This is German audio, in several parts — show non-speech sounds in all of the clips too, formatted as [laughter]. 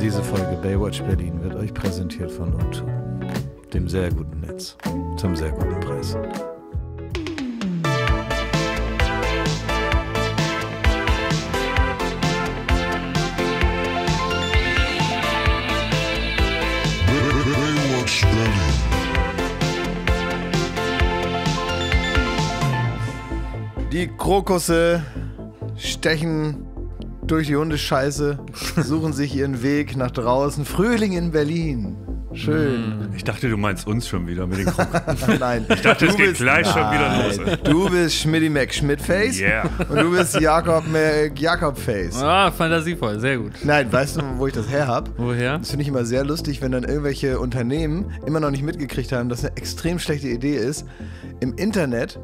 Diese Folge Baywatch Berlin wird euch präsentiert von Otto, dem sehr guten Netz, zum sehr guten Preis. Die Krokusse stechen durch die Hundescheiße suchen sich ihren Weg nach draußen. Frühling in Berlin. Schön. Mm. Ich dachte, du meinst uns schon wieder mit den Krokodiln. [laughs] Nein. Ich dachte, du es geht gleich nein. schon wieder los. Du bist Schmidty Mac Schmidtface yeah. und du bist Jakob Mac Jakobface. Ah, fantasievoll, sehr gut. Nein, weißt du, wo ich das her habe? Woher? Das finde ich immer sehr lustig, wenn dann irgendwelche Unternehmen immer noch nicht mitgekriegt haben, dass eine extrem schlechte Idee ist, im Internet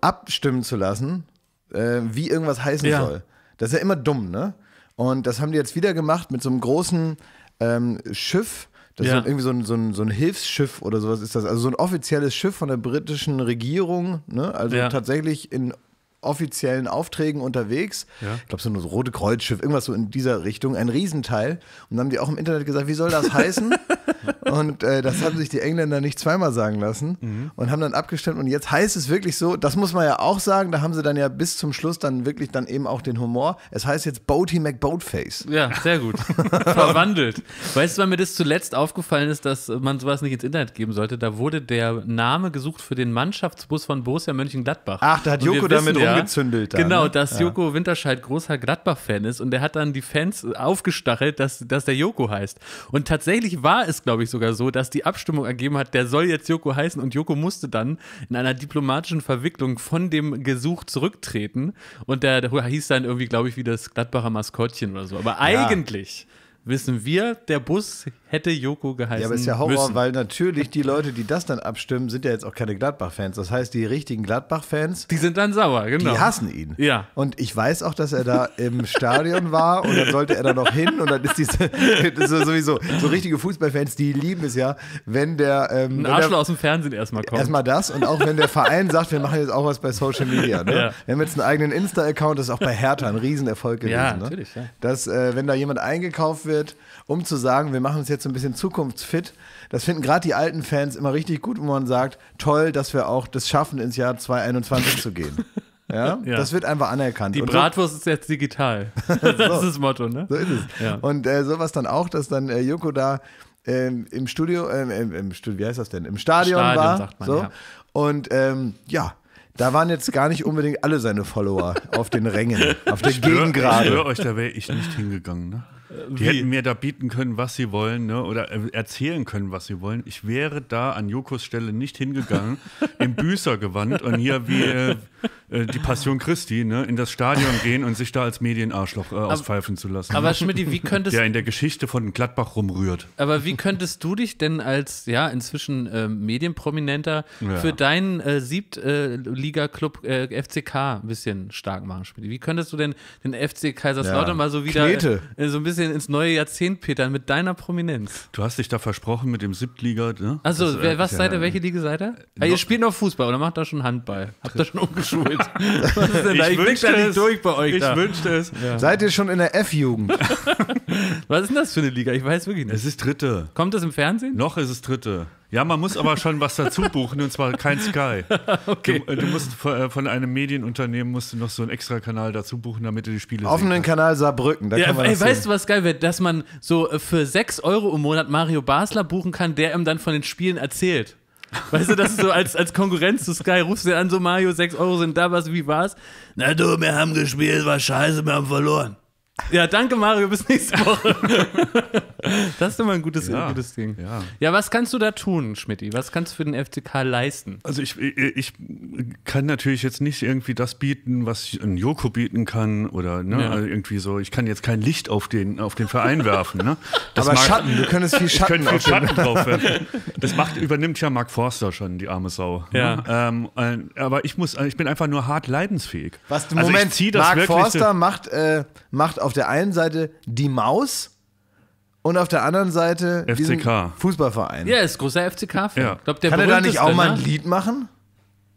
abstimmen zu lassen, äh, wie irgendwas heißen ja. soll. Das ist ja immer dumm, ne? Und das haben die jetzt wieder gemacht mit so einem großen ähm, Schiff. Das ja. ist irgendwie so ein, so, ein, so ein Hilfsschiff oder sowas ist das. Also so ein offizielles Schiff von der britischen Regierung. Ne? Also ja. tatsächlich in offiziellen Aufträgen unterwegs. Ja. Ich glaube, so ein Rote Kreuzschiff, irgendwas so in dieser Richtung, ein Riesenteil. Und dann haben die auch im Internet gesagt, wie soll das heißen? [laughs] Und äh, das haben sich die Engländer nicht zweimal sagen lassen mhm. und haben dann abgestimmt. Und jetzt heißt es wirklich so, das muss man ja auch sagen, da haben sie dann ja bis zum Schluss dann wirklich dann eben auch den Humor. Es heißt jetzt Boaty McBoatface. Ja, sehr gut. [laughs] Verwandelt. Weißt du, weil mir das zuletzt aufgefallen ist, dass man sowas nicht ins Internet geben sollte? Da wurde der Name gesucht für den Mannschaftsbus von Borussia Mönchengladbach. Ach, da hat Joko damit ja, rumgezündelt. Da, genau, ne? dass ja. Joko Winterscheid großer Gladbach-Fan ist und der hat dann die Fans aufgestachelt, dass, dass der Joko heißt. Und tatsächlich war es, glaube glaube ich, sogar so, dass die Abstimmung ergeben hat, der soll jetzt Joko heißen und Joko musste dann in einer diplomatischen Verwicklung von dem Gesuch zurücktreten und der, der hieß dann irgendwie, glaube ich, wie das Gladbacher Maskottchen oder so. Aber ja. eigentlich wissen wir, der Bus hätte Joko geheißen. Ja, aber ist ja Horror, müssen. weil natürlich die Leute, die das dann abstimmen, sind ja jetzt auch keine Gladbach-Fans. Das heißt, die richtigen Gladbach-Fans. Die sind dann sauer, genau. Die hassen ihn. Ja. Und ich weiß auch, dass er da im Stadion war und dann sollte er da noch hin und dann ist diese. Das Ist sowieso. So richtige Fußballfans, die lieben es ja, wenn der. Ähm, Ein Arschloch aus dem Fernsehen erstmal kommt. Erstmal das und auch wenn der Verein sagt, wir machen jetzt auch was bei Social Media. Ne? Ja. Wir haben jetzt einen eigenen Insta-Account, das ist auch bei Hertha ein Riesenerfolg gewesen. Ja, ne? natürlich. Ne? Ja. Dass, äh, wenn da jemand eingekauft wird, um zu sagen, wir machen es jetzt so ein bisschen zukunftsfit. Das finden gerade die alten Fans immer richtig gut, wo man sagt, toll, dass wir auch das schaffen, ins Jahr 2021 zu gehen. Ja? [laughs] ja? Das wird einfach anerkannt. Die und Bratwurst so, ist jetzt digital. [laughs] [laughs] das ist das Motto, ne? So ist es. Ja. Und äh, sowas dann auch, dass dann äh, Joko da ähm, im Studio, ähm, im, Studio, wie heißt das denn? Im Stadion, Stadion war. Sagt man, so. ja. Und ähm, ja, da waren jetzt gar nicht unbedingt alle seine Follower auf den Rängen, auf der Gegengrade. Ich schwöre euch, da wäre ich nicht hingegangen, ne? Äh, die hätten mir da bieten können, was sie wollen, ne? oder äh, erzählen können, was sie wollen. Ich wäre da an Jokos Stelle nicht hingegangen, [laughs] im Büßer gewandt und hier wie äh, äh, die Passion Christi ne? in das Stadion gehen und sich da als Medienarschloch äh, auspfeifen zu lassen. Aber Schmidt, wie [laughs] könntest du. Der in der Geschichte von Gladbach rumrührt. Aber wie könntest du dich denn als ja inzwischen äh, Medienprominenter ja. für deinen äh, Siebtliga-Club FCK ein bisschen stark machen, Schmidt? Wie könntest du denn den FC Kaiserslautern ja. mal so wieder so ein bisschen Fernsehen ins neue Jahrzehnt petern mit deiner Prominenz. Du hast dich da versprochen mit dem Siebtliga, ne? Also, das, äh, wer, was ja, seid ihr? Welche Liga seid ihr? Äh, ihr spielt noch Fußball oder macht da schon Handball? Habt ihr schon umgeschult? [laughs] was ist denn da? Ich, ich wünschte da nicht durch bei euch. Ich da. wünschte es. Ja. Seid ihr schon in der F-Jugend? [laughs] was ist denn das für eine Liga? Ich weiß wirklich nicht. Es ist dritte. Kommt das im Fernsehen? Noch ist es dritte. Ja, man muss aber schon was dazu buchen und zwar kein Sky. [laughs] okay. Du, äh, du, musst äh, von einem Medienunternehmen musst du noch so einen extra Kanal dazu buchen, damit du die Spiele Offenen Kanal Saarbrücken, da ja, kann man ey, Weißt du, was geil wird? Dass man so äh, für 6 Euro im Monat Mario Basler buchen kann, der ihm dann von den Spielen erzählt. Weißt du, das ist so als, als Konkurrenz zu Sky, rufst du an, so Mario, 6 Euro sind da, was, wie war's? Na du, wir haben gespielt, war scheiße, wir haben verloren. Ja, danke Mario, bis nächste Woche. [laughs] das ist immer ein gutes, ja, gutes Ding. Ja. ja. was kannst du da tun, Schmidti? Was kannst du für den FCK leisten? Also ich, ich kann natürlich jetzt nicht irgendwie das bieten, was ein Joko bieten kann oder ne, ja. Also irgendwie so. Ich kann jetzt kein Licht auf den, auf den Verein werfen. Ne? Das Aber Schatten, du könntest viel Schatten, ich viel Schatten drauf werfen. [laughs] Das macht, übernimmt ja Mark Forster schon, die arme Sau. Ne? Ja. Ne? Ähm, äh, aber ich, muss, äh, ich bin einfach nur hart leidensfähig. Was, also Moment, Mark Forster macht, äh, macht auf der einen Seite die Maus und auf der anderen Seite FCK. Fußballverein. Ja, ist großer FCK-Fan. Ja. Glaub, Kann er da nicht auch mal ein ne? Lied machen?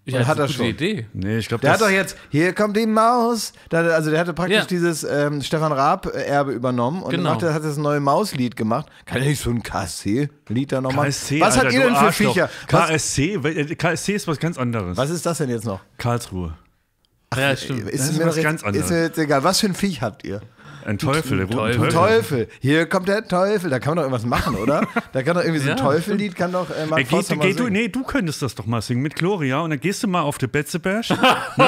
Ich hat er schon. Idee. Nee, ich glaube, der hat doch jetzt, hier kommt die Maus. Der, also der hatte praktisch ja. dieses ähm, Stefan Raab-Erbe äh, übernommen und genau. hat das neue Mauslied gemacht. Kann er nicht so ein KSC-Lied da nochmal? KSC, was Alter, habt ihr denn für Viecher? KSC? Äh, KSC ist was ganz anderes. Was ist das denn jetzt noch? Karlsruhe. Ach, ja, äh, stimmt. Ist, das ist mir was ganz anderes. Ist mir jetzt egal. Was für ein Viech habt ihr? Ein Teufel, der Teufel. Teufel. Teufel. Hier kommt der Teufel. Da kann man doch irgendwas machen, oder? Da kann doch irgendwie so ein ja, Teufellied, kann doch äh, Mark Ey, äh, geh, geh, du, Nee, du könntest das doch mal singen mit Gloria und dann gehst du mal auf die Betzebash. [laughs] ne? Oh,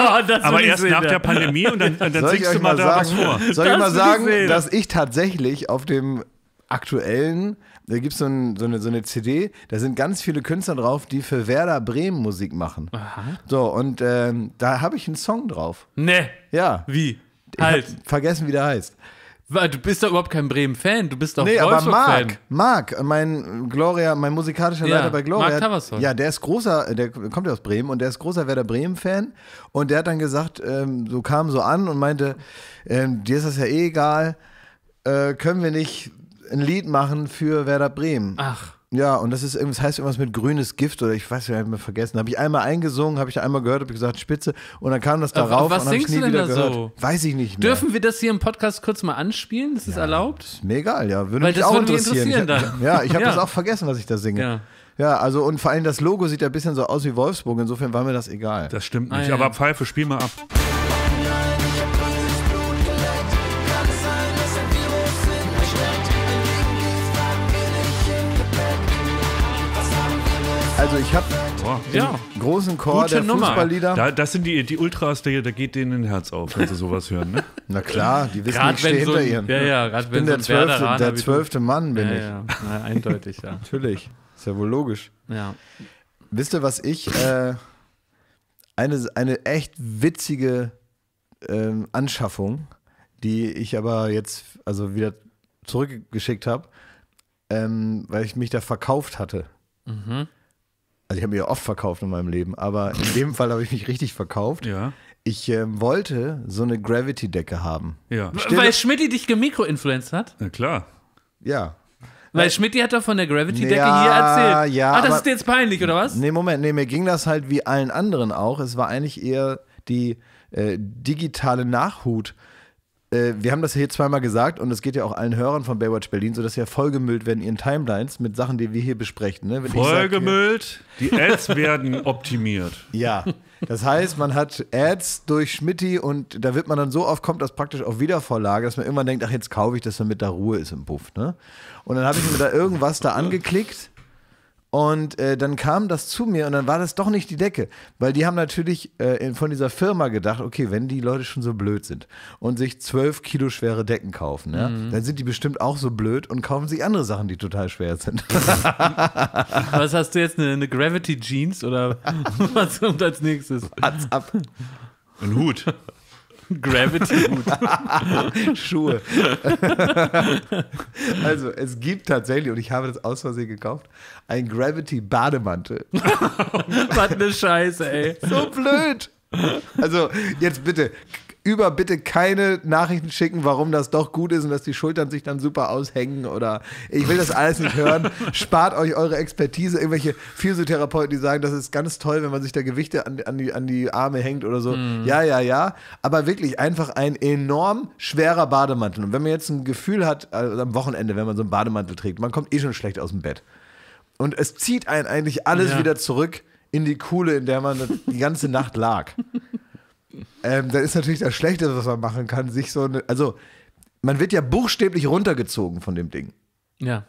Aber erst nach der Pandemie und dann, und dann singst du mal, da sagen, was vor. Soll das ich mal sagen, sehen. dass ich tatsächlich auf dem aktuellen, da gibt so es ein, so, eine, so eine CD, da sind ganz viele Künstler drauf, die für Werder Bremen Musik machen. Aha. So, und ähm, da habe ich einen Song drauf. Ne. Ja. Wie? halt. vergessen, wie der heißt. Du bist doch überhaupt kein Bremen-Fan, du bist doch nee, aber Marc, Marc, mein Gloria, mein musikalischer ja, Leiter bei Gloria. Marc ja, der ist großer, der kommt ja aus Bremen und der ist großer Werder Bremen-Fan und der hat dann gesagt, ähm, so kam so an und meinte, ähm, dir ist das ja eh egal, äh, können wir nicht ein Lied machen für Werder Bremen. Ach. Ja, und das ist das heißt irgendwas mit grünes Gift oder ich weiß nicht, ich habe vergessen. Habe ich einmal eingesungen, habe ich einmal gehört, habe gesagt Spitze und dann kam das darauf äh, was und singst ich nie du denn da gehört. so? Weiß ich nicht mehr. Dürfen wir das hier im Podcast kurz mal anspielen? Das ist ja, erlaubt? Ist mir egal, ja, würde Weil mich das auch würde mich interessieren. ich, [laughs] ja, ich habe ja. das auch vergessen, was ich da singe. Ja. Ja, also und vor allem das Logo sieht ja ein bisschen so aus wie Wolfsburg, insofern war mir das egal. Das stimmt ah, nicht, ah, ja. aber Pfeife, spiel mal ab. Also ich habe ja. großen Chor Gute der Nummer. Fußballlieder. Da, das sind die, die Ultras, da, da geht denen ein Herz auf, wenn sie sowas hören. Ne? [laughs] Na klar, die wissen, grad ich stehe so hinter ihnen. Ja, ja, grad ich bin so der, zwölfte, der zwölfte Mann, bin ja, ich. Ja. Na, eindeutig, ja. [laughs] Natürlich, ist ja wohl logisch. Ja. Wisst ihr, was ich, äh, eine, eine echt witzige äh, Anschaffung, die ich aber jetzt also wieder zurückgeschickt habe, ähm, weil ich mich da verkauft hatte. Mhm. Also ich habe mich ja oft verkauft in meinem Leben, aber in [laughs] dem Fall habe ich mich richtig verkauft. Ja. Ich ähm, wollte so eine Gravity-Decke haben. Ja. Stille Weil Schmidti dich gemikroinfluenced hat? Na klar. Ja. Weil Schmidt hat doch von der Gravity-Decke ja, hier erzählt. Ah, ja, Ach, das aber, ist jetzt peinlich, oder was? Nee, Moment, nee, mir ging das halt wie allen anderen auch. Es war eigentlich eher die äh, digitale Nachhut äh, wir haben das hier zweimal gesagt und es geht ja auch allen Hörern von Baywatch Berlin so, dass sie ja vollgemüllt werden in ihren Timelines mit Sachen, die wir hier besprechen. Ne? Vollgemüllt, die Ads werden optimiert. [laughs] Ja. Das heißt, man hat Ads durch Schmitti und da wird man dann so oft, kommt das praktisch auf Wiedervorlage, dass man immer denkt, ach, jetzt kaufe ich das, damit da Ruhe ist im Buff. Ne? Und dann habe ich mir da irgendwas da angeklickt und äh, dann kam das zu mir und dann war das doch nicht die Decke, weil die haben natürlich äh, von dieser Firma gedacht, okay, wenn die Leute schon so blöd sind und sich zwölf Kilo schwere Decken kaufen, ja, mhm. dann sind die bestimmt auch so blöd und kaufen sich andere Sachen, die total schwer sind. [laughs] was hast du jetzt, eine, eine Gravity Jeans oder [laughs] was kommt als nächstes? Hat's ab. Ein Hut. [laughs] Gravity Hut. [laughs] Schuhe. [laughs] also, es gibt tatsächlich, und ich habe das aus Versehen gekauft, ein Gravity Bademantel. Was eine Scheiße, ey. So blöd. Also, jetzt bitte, über bitte keine Nachrichten schicken, warum das doch gut ist und dass die Schultern sich dann super aushängen oder ich will das alles nicht hören. [laughs] Spart euch eure Expertise. Irgendwelche Physiotherapeuten, die sagen, das ist ganz toll, wenn man sich da Gewichte an, an, die, an die Arme hängt oder so. Mhm. Ja, ja, ja. Aber wirklich einfach ein enorm schwerer Bademantel. Und wenn man jetzt ein Gefühl hat, also am Wochenende, wenn man so einen Bademantel trägt, man kommt eh schon schlecht aus dem Bett. Und es zieht einen eigentlich alles ja. wieder zurück in die Kuhle, in der man die ganze Nacht lag. [laughs] ähm, dann ist natürlich das Schlechteste, was man machen kann, sich so eine. Also, man wird ja buchstäblich runtergezogen von dem Ding. Ja.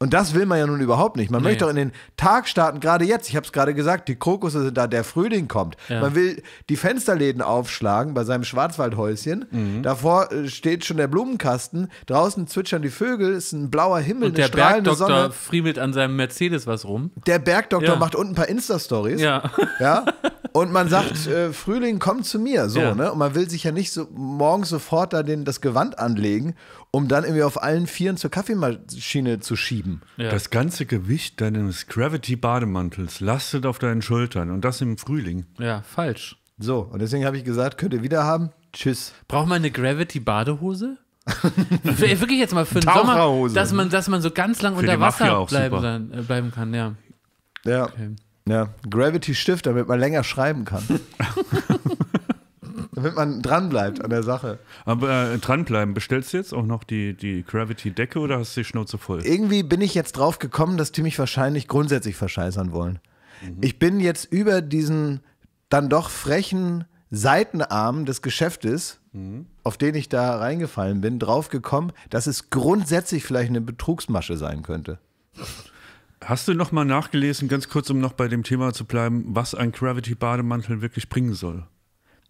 Und das will man ja nun überhaupt nicht. Man nee. möchte doch in den Tag starten, gerade jetzt. Ich habe es gerade gesagt, die Krokusse sind da, der Frühling kommt. Ja. Man will die Fensterläden aufschlagen bei seinem Schwarzwaldhäuschen. Mhm. Davor äh, steht schon der Blumenkasten. Draußen zwitschern die Vögel, es ist ein blauer Himmel, Und der strahlende Bergdoktor friemelt an seinem Mercedes was rum. Der Bergdoktor ja. macht unten ein paar Insta-Stories. Ja. [laughs] ja. Und man sagt, äh, Frühling, komm zu mir. So, ja. ne? Und man will sich ja nicht so morgens sofort da den, das Gewand anlegen um dann irgendwie auf allen Vieren zur Kaffeemaschine zu schieben. Ja. Das ganze Gewicht deines Gravity-Bademantels lastet auf deinen Schultern und das im Frühling. Ja, falsch. So, und deswegen habe ich gesagt, könnt ihr wieder haben. Tschüss. Braucht man eine Gravity-Badehose? [laughs] Wirklich jetzt mal für den Sommer, dass man, dass man so ganz lang für unter Wasser bleiben, sein, äh, bleiben, kann, ja. Ja. Okay. ja. Gravity Stift, damit man länger schreiben kann. [laughs] damit man dranbleibt an der Sache. Aber äh, dranbleiben, bestellst du jetzt auch noch die, die Gravity-Decke oder hast du die Schnauze voll? Irgendwie bin ich jetzt drauf gekommen, dass die mich wahrscheinlich grundsätzlich verscheißern wollen. Mhm. Ich bin jetzt über diesen dann doch frechen Seitenarm des Geschäftes, mhm. auf den ich da reingefallen bin, drauf gekommen, dass es grundsätzlich vielleicht eine Betrugsmasche sein könnte. Hast du nochmal nachgelesen, ganz kurz, um noch bei dem Thema zu bleiben, was ein Gravity-Bademantel wirklich bringen soll?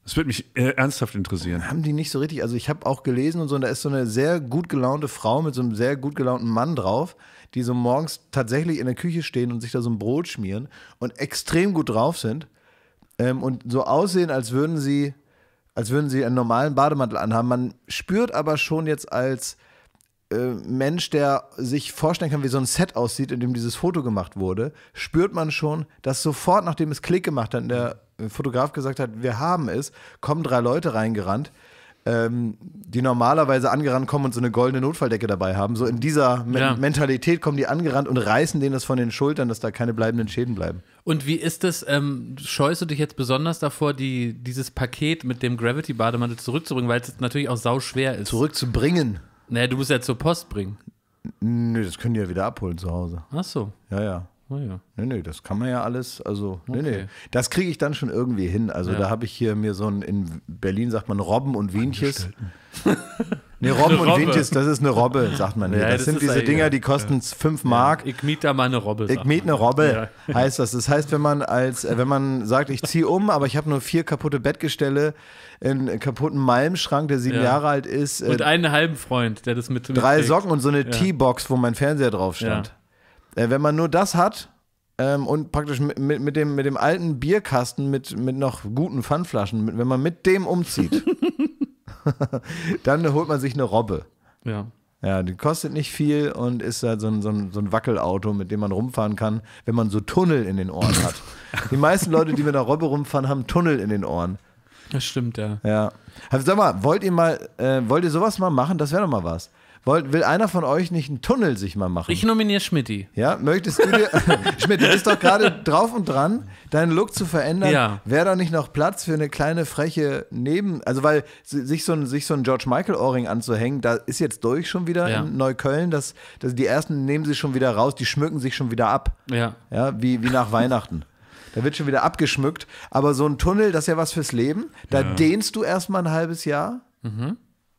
Das würde mich äh, ernsthaft interessieren. Haben die nicht so richtig? Also ich habe auch gelesen und so, und da ist so eine sehr gut gelaunte Frau mit so einem sehr gut gelaunten Mann drauf, die so morgens tatsächlich in der Küche stehen und sich da so ein Brot schmieren und extrem gut drauf sind ähm, und so aussehen, als würden sie, als würden sie einen normalen Bademantel anhaben. Man spürt aber schon jetzt als äh, Mensch, der sich vorstellen kann, wie so ein Set aussieht, in dem dieses Foto gemacht wurde, spürt man schon, dass sofort, nachdem es Klick gemacht hat in der Fotograf gesagt hat, wir haben es, kommen drei Leute reingerannt, ähm, die normalerweise angerannt kommen und so eine goldene Notfalldecke dabei haben. So in dieser Me ja. Mentalität kommen die angerannt und reißen denen das von den Schultern, dass da keine bleibenden Schäden bleiben. Und wie ist das, ähm, scheust du dich jetzt besonders davor, die, dieses Paket mit dem Gravity-Bademantel zurückzubringen, weil es natürlich auch sau schwer ist? Zurückzubringen? Naja, du musst ja zur Post bringen. Nö, das können die ja wieder abholen zu Hause. Ach so. Ja, ja. Oh ja. Nö, nee, das kann man ja alles. Also, okay. nö, nee. Das kriege ich dann schon irgendwie hin. Also, ja. da habe ich hier mir so ein, in Berlin sagt man Robben und Wienches. [laughs] Nee, Robben [laughs] und Winches, das ist eine Robbe, sagt man. ja, das, das, sind diese Dinger, die kosten 5 ja. Mark. Ich miet da mal eine Robbe. Ich miet eine Robbe, ja. heißt das. Das heißt, wenn man als, äh, wenn man sagt, ich ziehe um, aber ich habe nur vier kaputte Bettgestelle, einen kaputten Malmschrank, der sieben Jahre alt ist. und äh, einen halben Freund, der das mit. Drei Socken und so eine T-Box, wo mein Fernseher drauf stand. Ja. Äh, wenn man nur das hat ähm, und praktisch mit, mit, mit, dem, mit dem alten Bierkasten mit, mit noch guten Pfandflaschen, mit, wenn man mit dem umzieht, [laughs] [laughs] dann holt man sich eine Robbe. Ja. Ja, die kostet nicht viel und ist halt so ein, so, ein, so ein Wackelauto, mit dem man rumfahren kann, wenn man so Tunnel in den Ohren hat. [laughs] die meisten Leute, die mit einer Robbe rumfahren, haben Tunnel in den Ohren. Das stimmt, ja. Ja. Also, sag mal, wollt ihr mal, äh, wollt ihr sowas mal machen? Das wäre doch mal was will einer von euch nicht einen Tunnel sich mal machen? Ich nominiere Schmidti. Ja, möchtest du dir, [laughs] Schmidt, du bist doch gerade drauf und dran, deinen Look zu verändern. Ja. Wäre da nicht noch Platz für eine kleine freche Neben, also weil sich so ein, sich so ein George Michael Ohrring anzuhängen, da ist jetzt durch schon wieder ja. in Neukölln, dass, dass die ersten nehmen sich schon wieder raus, die schmücken sich schon wieder ab. Ja. Ja, wie, wie nach Weihnachten. Da wird schon wieder abgeschmückt. Aber so ein Tunnel, das ist ja was fürs Leben. Da ja. dehnst du erstmal ein halbes Jahr. Mhm.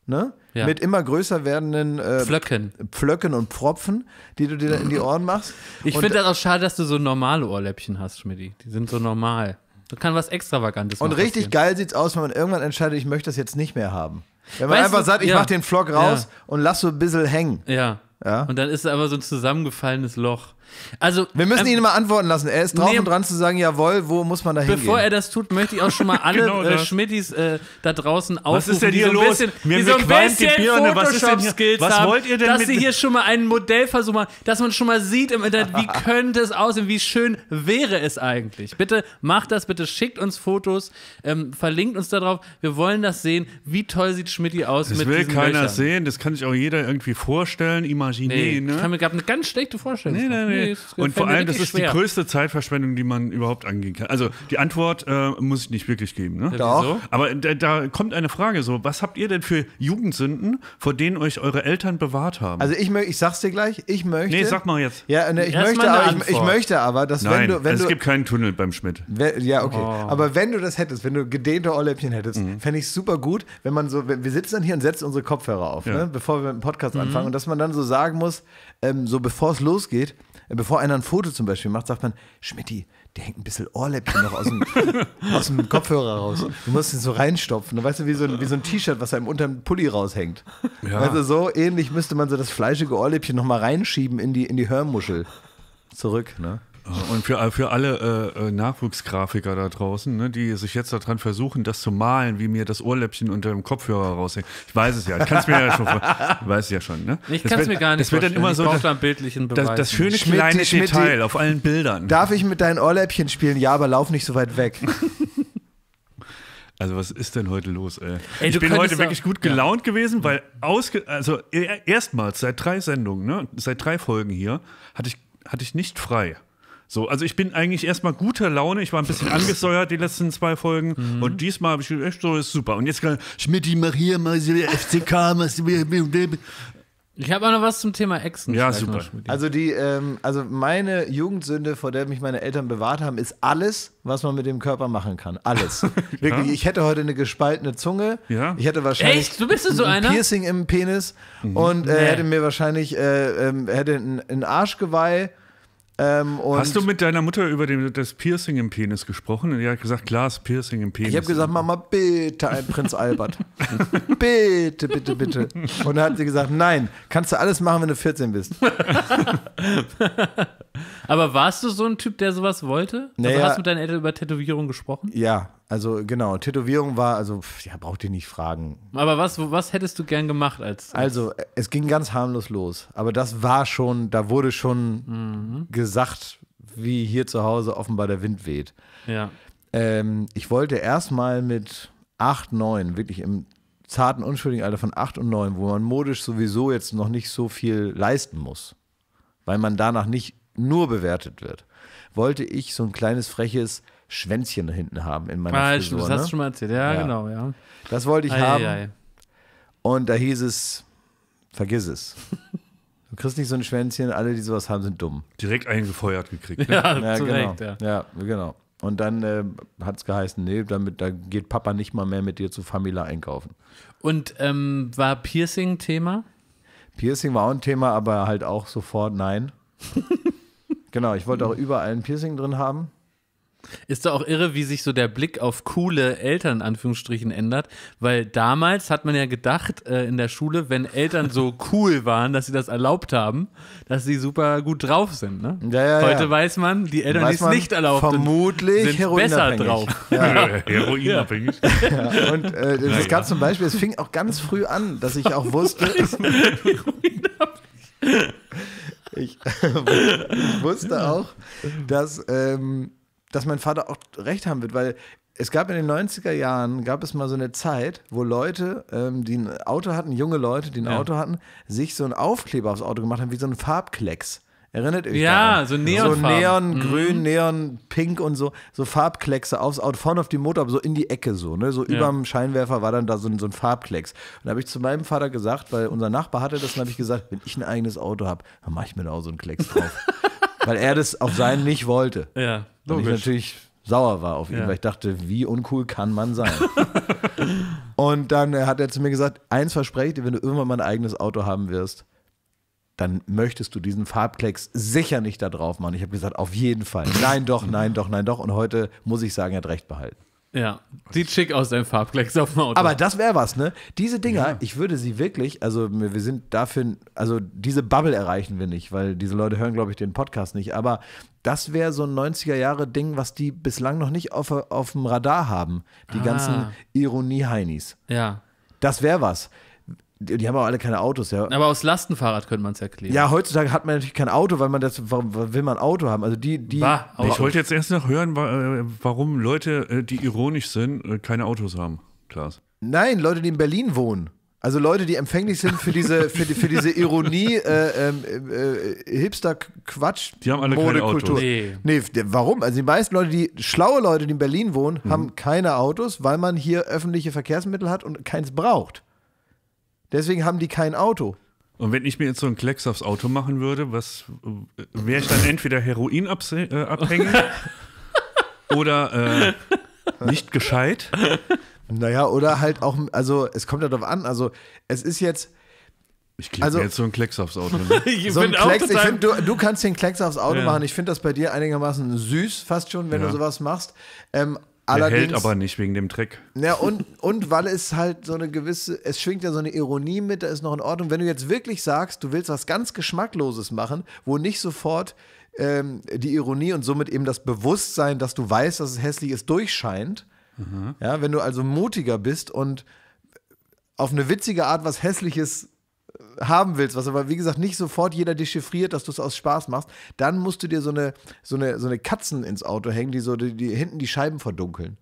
Ne? Ja. Mit immer größer werdenden äh, Pflöcken. Pflöcken und Pfropfen, die du dir in die Ohren machst. Ich finde das auch schade, dass du so normale Ohrläppchen hast, Schmidti. Die sind so normal. Da kann was Extravagantes Und richtig geil sieht es aus, wenn man irgendwann entscheidet, ich möchte das jetzt nicht mehr haben. Wenn man weißt einfach du, sagt, ich ja. mach den Flock raus ja. und lass so ein bisschen hängen. Ja. ja. Und dann ist es aber so ein zusammengefallenes Loch. Also, wir müssen ähm, ihn mal antworten lassen. Er ist drauf nee, und dran zu sagen, jawohl, wo muss man da hingehen? Bevor er das tut, möchte ich auch schon mal [laughs] alle genau äh, Schmittis äh, da draußen aufrufen, was ist denn hier die so ein bisschen, los? Mir, so ein bisschen Photoshop-Skills was, was wollt ihr denn haben, dass sie hier schon mal einen Modellversuch machen, dass man schon mal sieht im Internet, wie [laughs] könnte es aussehen, wie schön wäre es eigentlich. Bitte macht das, bitte schickt uns Fotos, ähm, verlinkt uns darauf. Wir wollen das sehen. Wie toll sieht Schmidti aus das mit Das will keiner Löchern. sehen, das kann sich auch jeder irgendwie vorstellen, imaginieren. Nee, ne? Ich habe mir gerade eine ganz schlechte Vorstellung nee, nee, nee nee. Und vor allem, das ist schwer. die größte Zeitverschwendung, die man überhaupt angehen kann. Also die Antwort äh, muss ich nicht wirklich geben. Ne? Doch. Aber da, da, kommt eine Frage so, was habt ihr denn für Jugendsünden, vor denen euch eure Eltern bewahrt haben? Also ich, ich sag's dir gleich, ich möchte... Nee, sag mal jetzt. Ja, ne, ich, das möchte aber, ich, ich, möchte aber, dass Nein, wenn du... Wenn es du, gibt keinen Tunnel beim Schmidt. Wenn, ja, okay. Oh. Aber wenn du das hättest, wenn du gedehnte Ohrläppchen hättest, mhm. fände ich super gut, wenn man so... Wenn, wir sitzen dann hier und setzen unsere Kopfhörer auf, ja. ne, bevor wir mit dem Podcast mhm. anfangen. Und dass man dann so sagen muss, ähm, so bevor es losgeht bevor einer ein Foto zum Beispiel macht, sagt man, Schmidti, der hängt ein bisschen Ohrläppchen noch aus dem, [laughs] aus dem Kopfhörer raus. Du musst ihn so reinstopfen. weißt du, wie so ein, so ein T-Shirt, was einem unter dem Pulli raushängt. Ja. Weißt so ähnlich müsste man so das fleischige Ohrläppchen nochmal reinschieben in die, in die Hörmuschel. Zurück, ne? Und für, äh, für alle äh, äh, Nachwuchsgrafiker da draußen, ne, die sich jetzt daran versuchen, das zu malen, wie mir das Ohrläppchen unter dem Kopfhörer raushängt. Ich weiß es ja. Ich kann es mir ja schon [laughs] weiß ja schon. Ne? Ich kann es mir gar nicht das wird dann immer so das, das, das, schöne Schmidt, kleine Schmidt, Detail Schmidt, auf allen Bildern. Darf ich mit deinen Ohrläppchen spielen? Ja, aber lauf nicht so weit weg. [laughs] [laughs] Also was ist denn heute los, ey? ey ich bin heute wirklich gut gelaunt ja. gewesen, weil ausge also e-, erstmals seit drei Sendungen, ne, seit drei Folgen hier, hatte ich, hatte ich nicht frei. So, also ich bin eigentlich erstmal guter Laune. Ich war ein bisschen angesäuert die letzten zwei Folgen. Mhm. Und diesmal habe ich echt so, ist super. Und jetzt kann Schmidti, Maria, FCK, ich habe auch noch was zum Thema Exen. Ja, super. Also die, ähm, also meine Jugendsünde, vor der mich meine Eltern bewahrt haben, ist alles, was man mit dem Körper machen kann. Alles. [laughs] Wirklich. Ja. Ich hätte heute eine gespaltene Zunge. Ja. Ich hätte wahrscheinlich Echt? Du bist so ein einer? Piercing im Penis mhm. und äh, nee. hätte mir wahrscheinlich äh, äh, hätte einen Arschgeweih ähm, Hast du mit deiner Mutter über den, das Piercing im Penis gesprochen? Und die hat gesagt, Glas Piercing im Penis. Ich habe gesagt, Mama, bitte ein Prinz Albert. [laughs] bitte, bitte, bitte. Und dann hat sie gesagt, nein, kannst du alles machen, wenn du 14 bist. [laughs] Aber warst du so ein Typ, der sowas wollte? Also naja, also hast du mit deinen Eltern über Tätowierung gesprochen? Ja, also genau, Tätowierung war, also pff, ja, braucht ihr nicht fragen. Aber was, was hättest du gern gemacht als? Also es ging ganz harmlos los, aber das war schon, da wurde schon mhm. gesagt, wie hier zu Hause offenbar der Wind weht. Ja. Ähm, ich wollte erstmal mit 8, 9, wirklich im zarten, unschuldigen Alter von 8 und 9, wo man modisch sowieso jetzt noch nicht so viel leisten muss, weil man danach nicht nur bewertet wird, wollte ich so ein kleines freches Schwänzchen hinten haben in meiner ah, Frisur. Das hast ne? du schon mal erzählt, ja, ja. genau, ja. Das wollte ich ei, haben. Ei. Und da hieß es, vergiss es. Du kriegst nicht so ein Schwänzchen, alle, die sowas haben, sind dumm. Direkt eingefeuert gekriegt. Ne? [laughs] Ja, ja, genau. Recht, ja. ja, genau. Und dann äh, hat es geheißen, nee, damit, da geht Papa nicht mal mehr mit dir zu Famila einkaufen. Und ähm, war Piercing Thema? Piercing war auch ein Thema, aber halt auch sofort nein. [laughs] genau, ich wollte auch überall ein Piercing drin haben. Ist doch auch irre, wie sich so der Blick auf coole Eltern in Anführungsstrichen ändert, weil damals hat man ja gedacht äh, in der Schule, wenn Eltern so [laughs] cool waren, dass sie das erlaubt haben, dass sie super gut drauf sind. Ne? Ja, ja, Heute ja. weiß man, die Eltern, die es nicht erlaubt vermutlich sind, sind besser drauf. [laughs] Äh, heroinabhängig. [laughs] Und äh, gab ist zum Beispiel, es fing auch ganz früh an, dass ich auch wusste. ich, ich, wusste auch, dass ähm, dass mein Vater auch recht haben wird, weil es gab in den 90er Jahren, gab es mal so eine Zeit, wo Leute, ähm, die ein Auto hatten, junge Leute, die ein ja. Auto hatten, sich so einen Aufkleber aufs Auto gemacht haben, wie so ein Farbklecks. Erinnert ihr euch Ja, daran? so Neon. So Neon, Grün, mhm. Pink und so, so Farbkleckse aufs Auto, vorne auf die Motor, aber so in die Ecke so, ne? So ja. überm Scheinwerfer war dann da so ein, so ein Farbklecks. Und da habe ich zu meinem Vater gesagt, weil unser Nachbar hatte das, und habe ich gesagt, wenn ich ein eigenes Auto habe, dann mache ich mir da auch so einen Klecks drauf. [laughs] weil er das auf seinen nicht wollte. Ja, logisch. Und ich natürlich sauer war auf ihn, ja. weil ich dachte, wie uncool kann man sein? [laughs] und dann hat er zu mir gesagt, eins verspreche ich dir, wenn du irgendwann mal ein eigenes Auto haben wirst, dann möchtest du diesen Farbklecks sicher nicht da drauf machen. Ich habe gesagt, auf jeden Fall. Nein, doch, nein, doch, nein, doch. Und heute muss ich sagen, er hat recht behalten. Ja, sieht schick also- aus, dein Farbklecks auf dem Auto. Aber das wäre was, ne? Diese Dinger, ja. ich würde sie wirklich, also wir sind dafür, also diese Bubble erreichen wir nicht, weil diese Leute hören, glaube ich, den Podcast nicht. Aber das wäre so ein 90er-Jahre-Ding, was die bislang noch nicht auf, auf dem Radar haben. Die ah. ganzen Ironie-Heinis. Ja. Das wäre was. Die, die haben auch alle keine Autos, ja. Aber aus Lastenfahrrad könnte man es erklären. Ja, heutzutage hat man natürlich kein Auto, weil man das, warum will man ein Auto haben? Also die, die. Bah, ich wollte jetzt erst noch hören, äh, warum Leute, äh, die ironisch sind, äh, keine Autos haben, Klaas. Nein, Leute, die in Berlin wohnen. Also Leute, die empfänglich sind für diese, für, die, für diese Ironie, äh, ähm, äh, äh, Hipster-Quatsch, die haben alle keine Autos. Nee. nee. warum? Also die meisten Leute, die schlaue Leute, die in Berlin wohnen, mhm. haben keine Autos, weil man hier öffentliche Verkehrsmittel hat und keins braucht. Deswegen haben die kein Auto. Und wenn ich mir jetzt so einen Klecks aufs Auto machen würde, was äh, wäre ich dann entweder Heroin äh, abhängig [laughs] oder äh, nicht gescheit? Naja, oder halt auch, also es kommt ja darauf an, also es ist jetzt. Ich klebe also, jetzt so einen Klecks aufs Auto. Ne? [laughs] so einen Klecks, ich find, du, du kannst den Klecks aufs Auto ja. machen. Ich finde das bei dir einigermaßen süß, fast schon, wenn ja. du sowas machst. Ähm, Allerdings, hält aber nicht wegen dem Trick. Ja, und, und weil es halt so eine gewisse, es schwingt ja so eine Ironie mit, da ist noch in Ordnung. Wenn du jetzt wirklich sagst, du willst was ganz Geschmackloses machen, wo nicht sofort ähm, die Ironie und somit eben das Bewusstsein, dass du weißt, dass es hässlich ist, durchscheint. Mhm. Ja, wenn du also mutiger bist und auf eine witzige Art was Hässliches haben willst, was aber wie gesagt nicht sofort jeder dechiffriert, dass du es aus Spaß machst, dann musst du dir so eine, so eine, so eine Katzen ins Auto hängen, die so die, die hinten die Scheiben verdunkeln.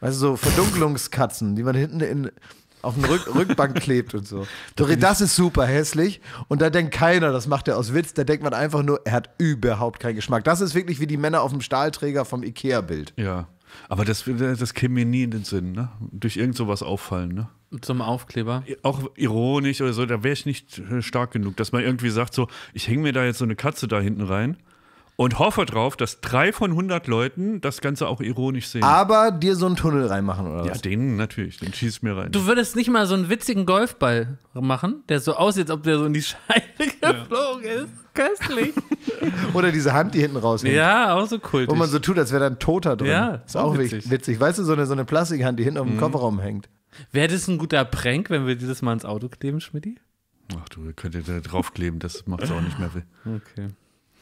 Weißt du, so Verdunklungskatzen, die man hinten in, auf den Rück, Rückbank klebt und so. Dori, das ist super hässlich und da denkt keiner, das macht er aus Witz, da denkt man einfach nur, er hat überhaupt keinen Geschmack. Das ist wirklich wie die Männer auf dem Stahlträger vom Ikea-Bild. Ja, aber das, das käme mir nie in den Sinn, ne? Durch irgend sowas auffallen, ne? Zum Aufkleber? Auch ironisch oder so, da wäre ich nicht äh, stark genug, dass man irgendwie sagt, so, ich hänge mir da jetzt so eine Katze da hinten rein und hoffe drauf, dass drei von 100 Leuten das Ganze auch ironisch sehen. Aber dir so einen Tunnel reinmachen oder ja, was? Ja, den natürlich, den schießt mir rein. Du würdest nicht mal so einen witzigen Golfball machen, der so aussieht, als ob der so in die Scheibe [laughs] geflogen ja. ist. Köstlich. [laughs] oder diese Hand, die hinten raushängt. Ja, auch so cool. Wo man so tut, als wäre da ein Toter drin. Ja, ist auch witzig. witzig. Weißt du, so eine, so eine Plastikhand, die hinten auf dem mhm. Kofferraum hängt. Wäre das ein guter Prank, wenn wir dieses Mal ins Auto kleben, Schmidti? Ach du, ihr könnt ihr da draufkleben, das macht es auch nicht mehr weh. Okay.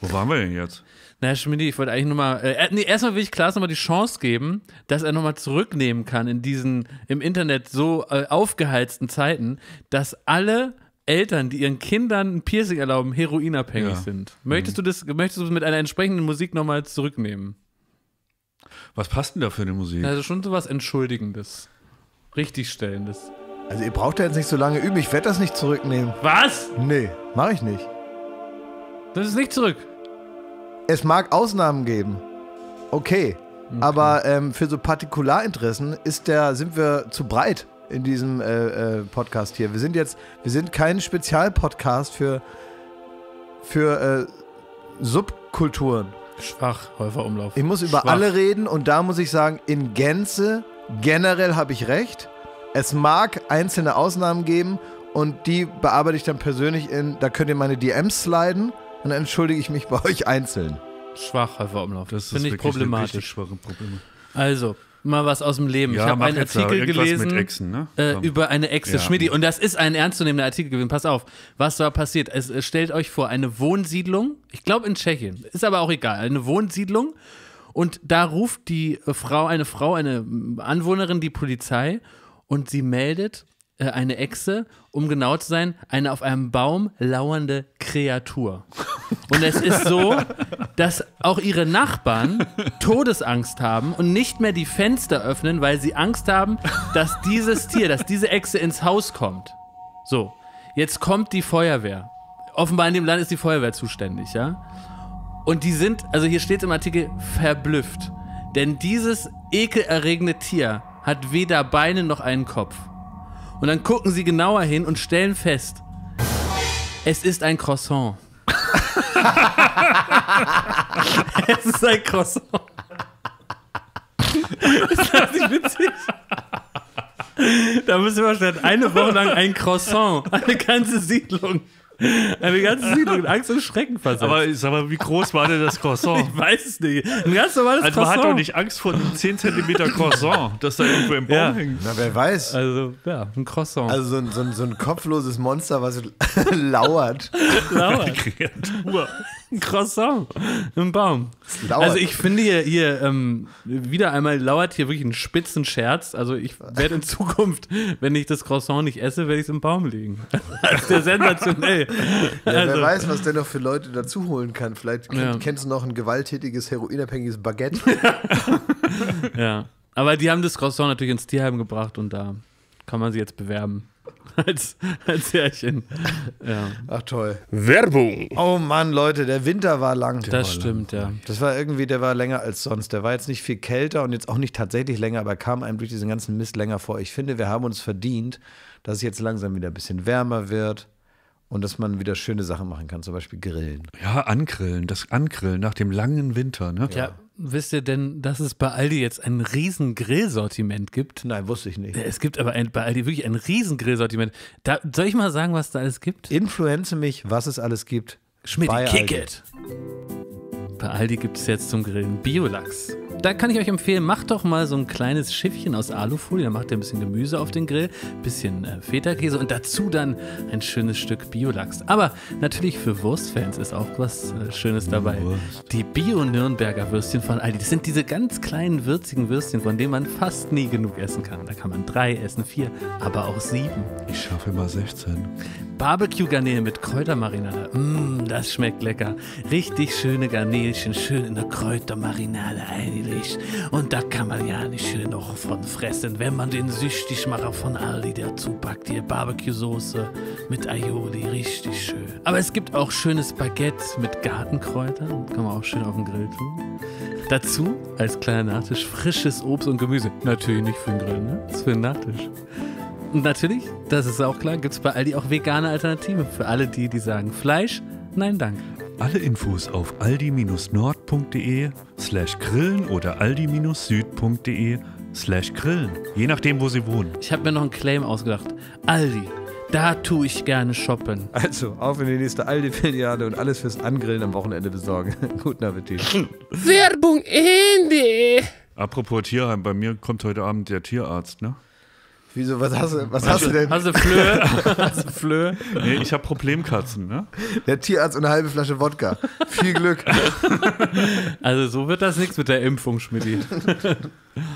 Wo waren wir denn jetzt? Na, Schmidti, ich wollte eigentlich nochmal. Äh, äh, nee, erstmal will ich Klaas nochmal die Chance geben, dass er nochmal zurücknehmen kann in diesen im Internet so äh, aufgeheizten Zeiten, dass alle Eltern, die ihren Kindern ein Piercing erlauben, heroinabhängig ja. sind. Möchtest mhm. du das, möchtest du das mit einer entsprechenden Musik nochmal zurücknehmen? Was passt denn da für eine Musik? Also schon so was Entschuldigendes richtig stellen. Das also ihr braucht ja jetzt nicht so lange üben. Ich werde das nicht zurücknehmen. Was? Nee, mache ich nicht. Das ist nicht zurück. Es mag Ausnahmen geben. Okay. okay. Aber ähm, für so Partikularinteressen ist der, sind wir zu breit in diesem äh, äh, Podcast hier. Wir sind jetzt, wir sind kein Spezialpodcast für, für äh, Subkulturen. Schwach, Häuferumlauf. Ich muss über Schwach. alle reden und da muss ich sagen, in Gänze generell habe ich recht. Es mag einzelne Ausnahmen geben und die bearbeite ich dann persönlich in, da könnt ihr meine DMs sliden und dann entschuldige ich mich bei euch einzeln. Schwach, Umlauf. Das finde ich problematisch. Also, mal was aus dem Leben. Ja, ich habe einen Artikel gelesen Echsen, ne? äh, über eine Echse ja. Schmidti. Und das ist ein ernstzunehmender Artikel gewesen. Pass auf, was da passiert? Es, äh, stellt euch vor, eine Wohnsiedlung, ich glaube in Tschechien, ist aber auch egal, eine Wohnsiedlung und da ruft die äh, Frau, eine Frau, eine mm, Anwohnerin die Polizei und sie meldet äh, eine Echse, um genau zu sein, eine auf einem Baum lauernde Kreatur. Und es ist so, dass auch ihre Nachbarn Todesangst haben und nicht mehr die Fenster öffnen, weil sie Angst haben, dass dieses Tier, dass diese Echse ins Haus kommt. So, jetzt kommt die Feuerwehr. Offenbar in dem Land ist die Feuerwehr zuständig, ja? Und die sind, also hier steht im Artikel, verblüfft. Denn dieses ekelerregende Tier hat weder Beine noch einen Kopf. Und dann gucken sie genauer hin und stellen fest, es ist ein Croissant. [laughs] es ist ein Croissant. [laughs] ist das nicht witzig? Da müssen wir schon eine Woche lang ein Croissant, eine ganze Siedlung. Eine ganze Siedlung in Angst und Schrecken versetzt. Aber sag mal, wie groß war denn das Croissant? [laughs] Ich weiß es nicht. Ein ganz normales also, Croissant. Man hat doch nicht Angst vor einem 10 cm Croissant, das da irgendwo im Baum ja. hängt. Na, wer weiß. Also, ja, ein Croissant. Also so ein, so ein, so ein kopfloses Monster, was [laughs] lauert. lauert. Kreatur. Ein Croissant. im Baum. Lauert. Also ich finde hier, hier ähm, wieder einmal lauert hier wirklich ein spitzen Scherz. Also ich werde in Zukunft, wenn ich das Croissant nicht esse, werde ich es im Baum legen. [laughs] das ist sensationell. ja sensationell. Also. Wer weiß, was der noch für Leute dazu holen kann. Vielleicht kenn, ja. kennst du noch ein gewalttätiges, heroinabhängiges Baguette. [laughs] ja. Aber die haben das Croissant natürlich ins Tierheim gebracht und da kann man sie jetzt bewerben. [laughs] als, als Härchen. Ja. Ach toll. Werbung. Oh Mann, Leute, der Winter war lang. Der das war stimmt, lang. ja. Das war irgendwie, der war länger als sonst. Der war jetzt nicht viel kälter und jetzt auch nicht tatsächlich länger, aber kam einem durch diesen ganzen Mist länger vor. Ich finde, wir haben uns verdient, dass es jetzt langsam wieder ein bisschen wärmer wird. Und dass man wieder schöne Sachen machen kann, zum Beispiel grillen. Ja, angrillen, das Angrillen nach dem langen Winter, ne? Ja, Wisst ihr denn, dass es bei Aldi jetzt ein riesen Grillsortiment gibt? Nein, wusste ich nicht. Es gibt aber ein, bei Aldi wirklich ein riesen Grillsortiment. Da, soll ich mal sagen, was da alles gibt? Influenze mich, was es alles gibt. Schmidt, kick Aldi. it! Bei Aldi gibt es jetzt zum Grillen Biolachs da kann ich euch empfehlen, macht doch mal so ein kleines Schiffchen aus Alufolie. Da macht ihr ein bisschen Gemüse auf den Grill, ein bisschen äh, Feta-Käse und dazu dann ein schönes Stück Biolachs. Aber natürlich für Wurstfans ist auch was äh, Schönes dabei. Die Bio-Nürnberger Würstchen von Aldi. Das sind diese ganz kleinen, würzigen Würstchen, von denen man fast nie genug essen kann. Da kann man drei essen, vier, aber auch sieben. Ich schaffe immer 16. Barbecue-Garnelen mit Kräutermarinade. Mmm, das schmeckt lecker. Richtig schöne Garnelchen, schön in der Kräutermarinade. Aldi nicht. Und da kann man ja nicht schön noch von fressen, wenn man den Süchtigmacher von Aldi dazu packt. Hier Barbecue-Soße mit Aioli, richtig schön. Aber es gibt auch schönes Baguette mit Gartenkräutern. Kann man auch schön auf den Grill tun. Dazu als kleiner Nachtisch frisches Obst und Gemüse. Natürlich nicht für den Grill, ne? Das ist für den Nachtisch. Und natürlich, das ist auch klar, gibt es bei Aldi auch vegane Alternativen für alle die, die sagen Fleisch, nein, danke. Alle Infos auf aldi-nord.de slash grillen oder aldi-süd.de slash grillen. Je nachdem, wo Sie wohnen. Ich habe mir noch einen Claim ausgedacht. Aldi, da tue ich gerne shoppen. Also, auf in die nächste Aldi-Filiale und alles fürs Angrillen am Wochenende besorgen. [laughs] Guten Appetit. Werbung Ende. Apropos Tierheim, bei mir kommt heute Abend der Tierarzt, ne? Wieso, was hast du, was hast du denn? Hast du Flöhe? [laughs] hast du Flöhe? Nee, ich habe Problemkatzen, ne? Der Tierarzt und eine halbe Flasche Wodka. Viel Glück. [laughs] Also so wird das nichts mit der Impfung, Schmidti.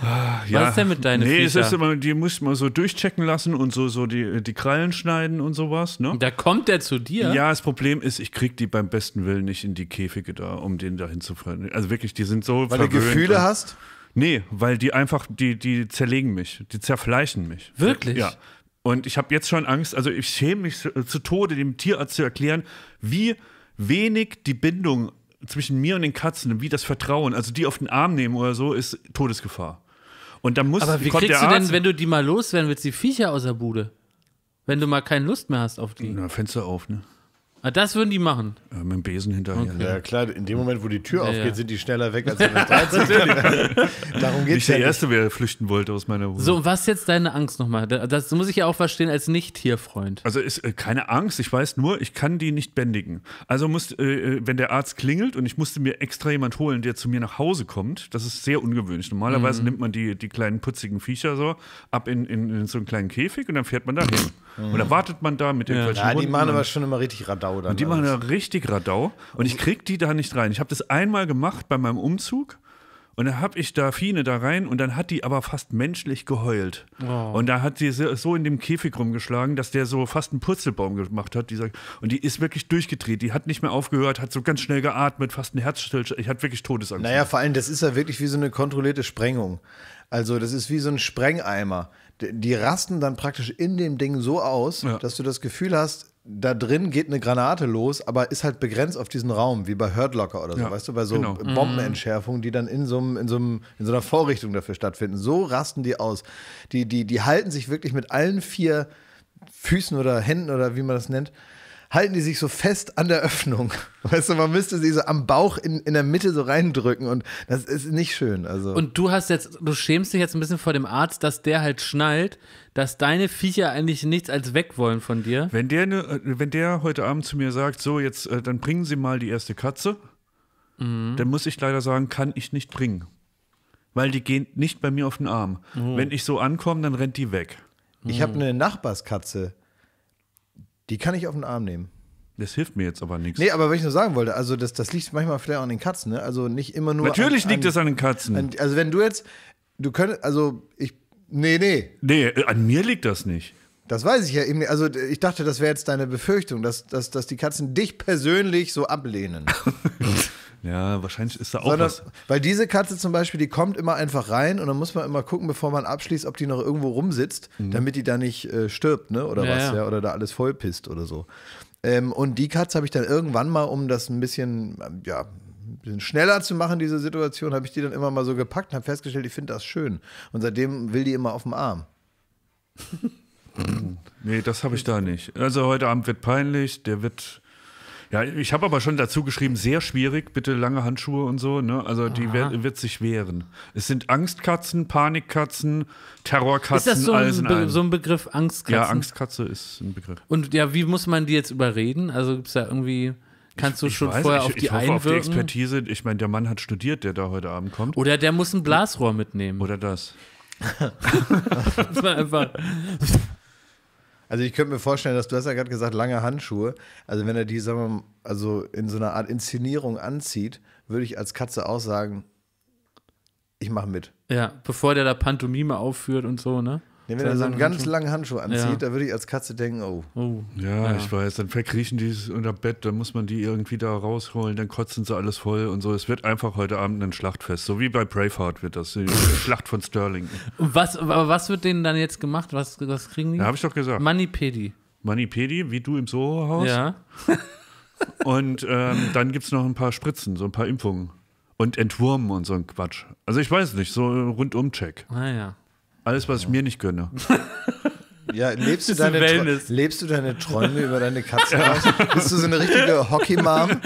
Ah, ja. Was ist denn mit deinen Nee, Viecher? es ist immer, die muss man so durchchecken lassen und so, so die, die Krallen schneiden und sowas, ne? Da kommt der zu dir? Ja, das Problem ist, ich krieg die beim besten Willen nicht in die Käfige da, um den da hinzufallen. Also wirklich, die sind so Weil du Gefühle hast? Nee, weil die einfach, die, die zerlegen mich, die zerfleischen mich. Wirklich? Ja. Und ich habe jetzt schon Angst, also ich schäme mich äh, zu Tode, dem Tierarzt zu erklären, wie wenig die Bindung zwischen mir und den Katzen, wie das Vertrauen, also die auf den Arm nehmen oder so, ist Todesgefahr. Und dann muss Aber wie kriegst du denn, wenn du die mal loswerden willst, die Viecher aus der Bude? Wenn du mal keine Lust mehr hast auf die. Na, Fenster auf, ne? Ah, das würden die machen. Ja, äh, mit dem Besen hinterher. Okay. Ja, klar, in dem Moment, wo die Tür ja, aufgeht, ja. sind die schneller weg als [laughs] der 13. Darum geht es. Ich Nicht der Erste, wer flüchten wollte aus meiner Wohnung. So, und was ist jetzt deine Angst nochmal? Das muss ich ja auch verstehen als Nicht-Tierfreund. Also ist äh, keine Angst, ich weiß nur, ich kann die nicht bändigen. Also muss, äh, äh, wenn der Arzt klingelt und ich musste mir extra jemand holen, der zu mir nach Hause kommt, das ist sehr ungewöhnlich. Normalerweise mhm. nimmt man die, die kleinen putzigen Viecher so ab in, in, in so einen kleinen Käfig und dann fährt man da hin. Mhm. Und wartet man da mit den ja. Ja, die machen aber schon immer richtig Radau. Radau dann. Und die machen da richtig Radau. Und ich krieg die da nicht rein. Ich habe das einmal gemacht bei meinem Umzug. Und dann habe ich da Fine da rein und dann hat die aber fast menschlich geheult. Oh. Und da hat sie so in dem Käfig rumgeschlagen, dass der so fast einen Purzelbaum gemacht hat. Die und die ist wirklich durchgedreht. Die hat nicht mehr aufgehört, hat so ganz schnell geatmet, fast einen Herzstillstand. Ich hatte wirklich Todesangst. Naja, vor allem, das ist ja wirklich wie so eine kontrollierte Sprengung. Also, das ist wie so ein Sprengeimer. Die rasten dann praktisch in dem Ding so aus, ja. dass du das Gefühl hast, da drin geht eine Granate los, aber ist halt begrenzt auf diesen Raum, wie bei Herdlocker oder so, ja, weißt du, bei so genau. Mhm. Bombenentschärfungen, die dann in so, in, so in so einer Vorrichtung dafür stattfinden. So rasten die aus. Die, die, die halten sich wirklich mit allen vier Füßen oder Händen oder wie man das nennt, halten die sich so fest an der Öffnung. [laughs] Weißt du, man müsste sie so am Bauch in, in der Mitte so reindrücken und das ist nicht schön. Also. Und du hast jetzt, du schämst dich jetzt ein bisschen vor dem Arzt, dass der halt schnallt, dass deine Viecher eigentlich nichts als weg wollen von dir. Wenn der, ne, äh, wenn der heute Abend zu mir sagt, so jetzt, äh, dann bringen Sie mal die erste Katze, mhm. dann muss ich leider sagen, kann ich nicht bringen. Weil die gehen nicht bei mir auf den Arm. Mhm. Wenn ich so ankomme, dann rennt die weg. Ich habe eine mhm. Nachbarskatze, die kann ich auf den Arm nehmen. Das hilft mir jetzt aber nichts. Nee, aber was ich nur sagen wollte, also das, das liegt manchmal vielleicht auch an den Katzen, ne? Also nicht immer nur. Natürlich an, liegt an, es an den Katzen. An, also wenn du jetzt, du könntest, also ich, nee, nee. Nee, äh, an mir liegt das nicht. Das weiß ich ja eben. Also ich dachte, das wäre jetzt deine Befürchtung, dass, dass, dass die Katzen dich persönlich so ablehnen. [laughs] Ja, wahrscheinlich ist da auch Sondern, was. Weil diese Katze zum Beispiel, die kommt immer einfach rein und dann muss man immer gucken, bevor man abschließt, ob die noch irgendwo rumsitzt, mhm. damit die da nicht äh, stirbt, ne? Oder ja, was, ja. ja. Oder da alles vollpisst oder so. Ähm, und die Katze habe ich dann irgendwann mal, um das ein bisschen, ähm, ja, bisschen schneller zu machen, diese Situation, habe ich die dann immer mal so gepackt und habe festgestellt, ich finde das schön. Und seitdem will die immer auf dem Arm. [laughs] nee, das habe ich da nicht. Also heute Abend wird peinlich, der wird ja, ich habe aber schon dazu geschrieben, sehr schwierig, bitte lange Handschuhe und so. Ne? Also die Aha. wird sich wehren. Es sind Angstkatzen, Panikkatzen, Terrorkatzen, ist das so alles ein in einem. so ein Begriff Angstkatze? Ja, Angstkatze ist ein Begriff. Und ja, wie muss man die jetzt überreden? Also gibt es da irgendwie. Kannst du ich, ich schon weiß, vorher ich, auf die ich hoffe einwirken? auf die Expertise. Ich meine, der Mann hat studiert, der da heute Abend kommt. Oder der muss ein Blasrohr mitnehmen. Oder das. [laughs] das war einfach. Also ich könnte mir vorstellen, dass du hast ja gerade gesagt, lange Handschuhe. Also wenn er die, sagen wir mal, also in so einer Art Inszenierung anzieht, würde ich als Katze auch sagen, ich mache mit. Ja, bevor der da Pantomime aufführt und so, ne? wenn er so einen ganz langen Handschuh anzieht, ja. da würde ich als Katze denken, oh. oh. Ja, ja, ich weiß, dann verkriechen die es unter Bett, dann muss man die irgendwie da rausholen, dann kotzen sie alles voll und so. Es wird einfach heute Abend ein Schlachtfest, so wie bei Braveheart wird das, die Schlacht von Sterling. was, aber was wird denen dann jetzt gemacht? Was, was kriegen die? Ja, habe ich doch gesagt. Manipedi. Manipedi, wie du im Soho-Haus. Ja. [laughs] und ähm, dann gibt es noch ein paar Spritzen, so ein paar Impfungen. Und Entwurmen und so ein Quatsch. Also ich weiß nicht, so Rundum-Check. Ah ja. Alles, was ich mir nicht gönne. [laughs] Ja, lebst du, deine lebst du deine Träume über deine [laughs] Katze aus? Bist du so eine richtige Hockey-Mom? [laughs]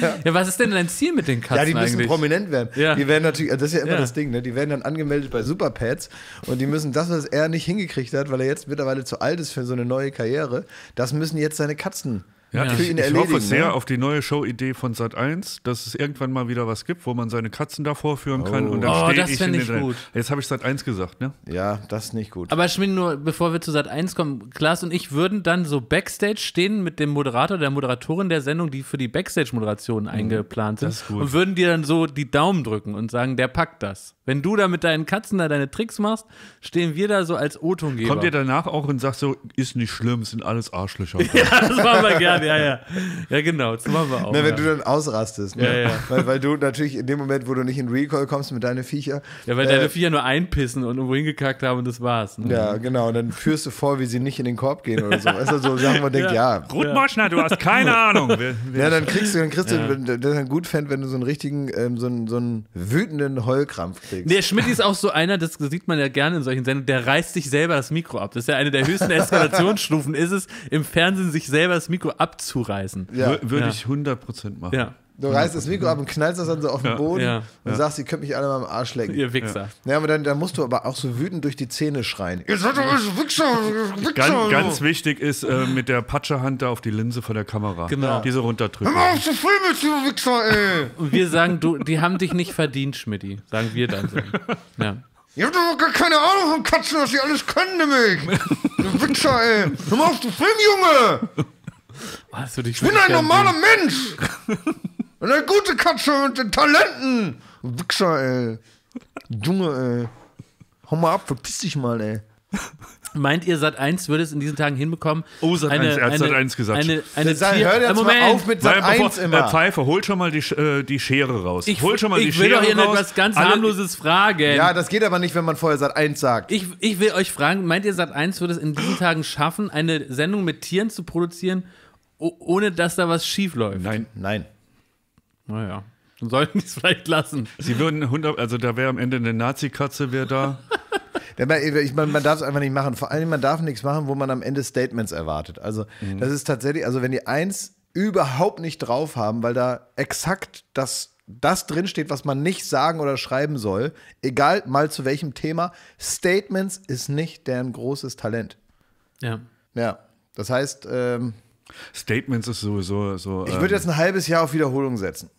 ja. ja. was ist denn dein Ziel mit den Katzen? Ja, die müssen eigentlich? prominent werden. Ja. Die werden natürlich, das ist ja immer ja. das Ding, ne? Die werden dann angemeldet bei Superpads und die müssen das, was er nicht hingekriegt hat, weil er jetzt mittlerweile zu alt ist für so eine neue Karriere, das müssen jetzt seine Katzen ja, ich, ich hoffe sehr ne? auf die neue Show-Idee von Sat 1, dass es irgendwann mal wieder was gibt, wo man seine Katzen da vorführen oh. kann und dann oh, stehe das ich in nicht gut. Jetzt habe ich Sat 1 gesagt, ne? Ja, das ist nicht gut. Aber Schmin, nur bevor wir zu Sat 1 kommen, Klaas und ich würden dann so Backstage stehen mit dem Moderator, der Moderatorin der Sendung, die für die Backstage-Moderation mhm. eingeplant sind. Das ist gut. Und würden dir dann so die Daumen drücken und sagen, der packt das. Wenn du da mit deinen Katzen da deine Tricks machst, stehen wir da so als O-Tongeber. Kommt ihr danach auch und sagt so, ist nicht schlimm, sind alles Arschlöcher. [laughs] ja, das machen wir gerne ja, ja. Ja, genau, das machen wir auch. Na, wenn ja. du dann ausrastest, ne? ja, ja. Weil, weil du natürlich in dem Moment, wo du nicht in Recall kommst mit deinen Viecher. Ja, weil äh, deine Viecher nur einpissen und irgendwo hingekackt haben und das war's. Ne? Ja, genau. Und dann führst du vor, wie sie nicht in den Korb gehen oder so. Weißt du, so sagen wir denkt, ja. ja. Ruth du hast keine [laughs] Ahnung. Wir, wir ja, dann kriegst du, dann kriegst du, das ist ein gut Fan, wenn du so einen richtigen, ähm, so, einen, so einen wütenden Heulkrampf kriegst. Der Schmidt ist auch so einer, das sieht man ja gerne in solchen Sendungen, der reißt sich selber das Mikro ab. Das ist ja eine der höchsten [laughs] Eskalationsstufen, ist es, im Fernsehen sich selber das Mikro ab abzureißen. Ja. Würde ja. ich 100% machen. Ja. Du reißt das Mikro ab und knallst das dann so auf den ja, Boden ja, und ja. sagst, ihr könnt mich alle mal am Arsch lecken. Ihr Wichser. Ja, aber dann, dann musst du aber auch so wütend durch die Zähne schreien. Ihr seid doch Wichser, Wichser. Ganz, ganz wichtig ist, äh, mit der Patschehand da auf die Linse von der Kamera. Genau. Diese runterdrücken. Hör mal auf zu filmen, du Wichser, ey. Und wir sagen, du, die haben dich nicht verdient, Schmidti. Sagen wir dann so. Ja. Ihr habt doch gar keine Ahnung von Katzen, was sie alles können, nämlich. du Wichser, ey. Hör mal auf zu filmen, Junge. Was, ich bin ein normaler Mensch! eine gute Katze mit den Talenten! Wichser, ey. Junge, ey. Hau mal ab, verpiss dich mal, ey. Meint ihr, Sat 1 würde es in diesen Tagen hinbekommen? Oh, Sat 1, er hat Sat 1 gesagt. Eine, eine Sat, Tier hör jetzt Moment. mal auf mit Sat Nein, 1 immer. Herr Pfeiffer, hol schon mal die, äh, die Schere raus. Ich, hol schon mal die Schere raus. Ich will doch hier etwas ganz Alle, harmloses fragen. Ja, das geht aber nicht, wenn man vorher Sat 1 sagt. Ich, ich will euch fragen, meint ihr, Sat 1 würde es in diesen Tagen schaffen, eine Sendung mit Tieren zu produzieren? ohne dass da was schief läuft. Nein. Nein. Naja. Dann sollten die es vielleicht lassen. Sie würden 100, also da wäre am Ende eine Nazi-Katze, wäre da. [laughs] Ich meine, man darf es einfach nicht machen. Vor allem, man darf nichts machen, wo man am Ende Statements erwartet. Also, mhm. das ist tatsächlich, also wenn die eins überhaupt nicht drauf haben, weil da exakt das, das drinsteht, was man nicht sagen oder schreiben soll, egal mal zu welchem Thema, Statements ist nicht deren großes Talent. Ja. Ja. Das heißt, ähm, Statements ist sowieso so. Ich würde ähm, jetzt ein halbes Jahr auf Wiederholung setzen.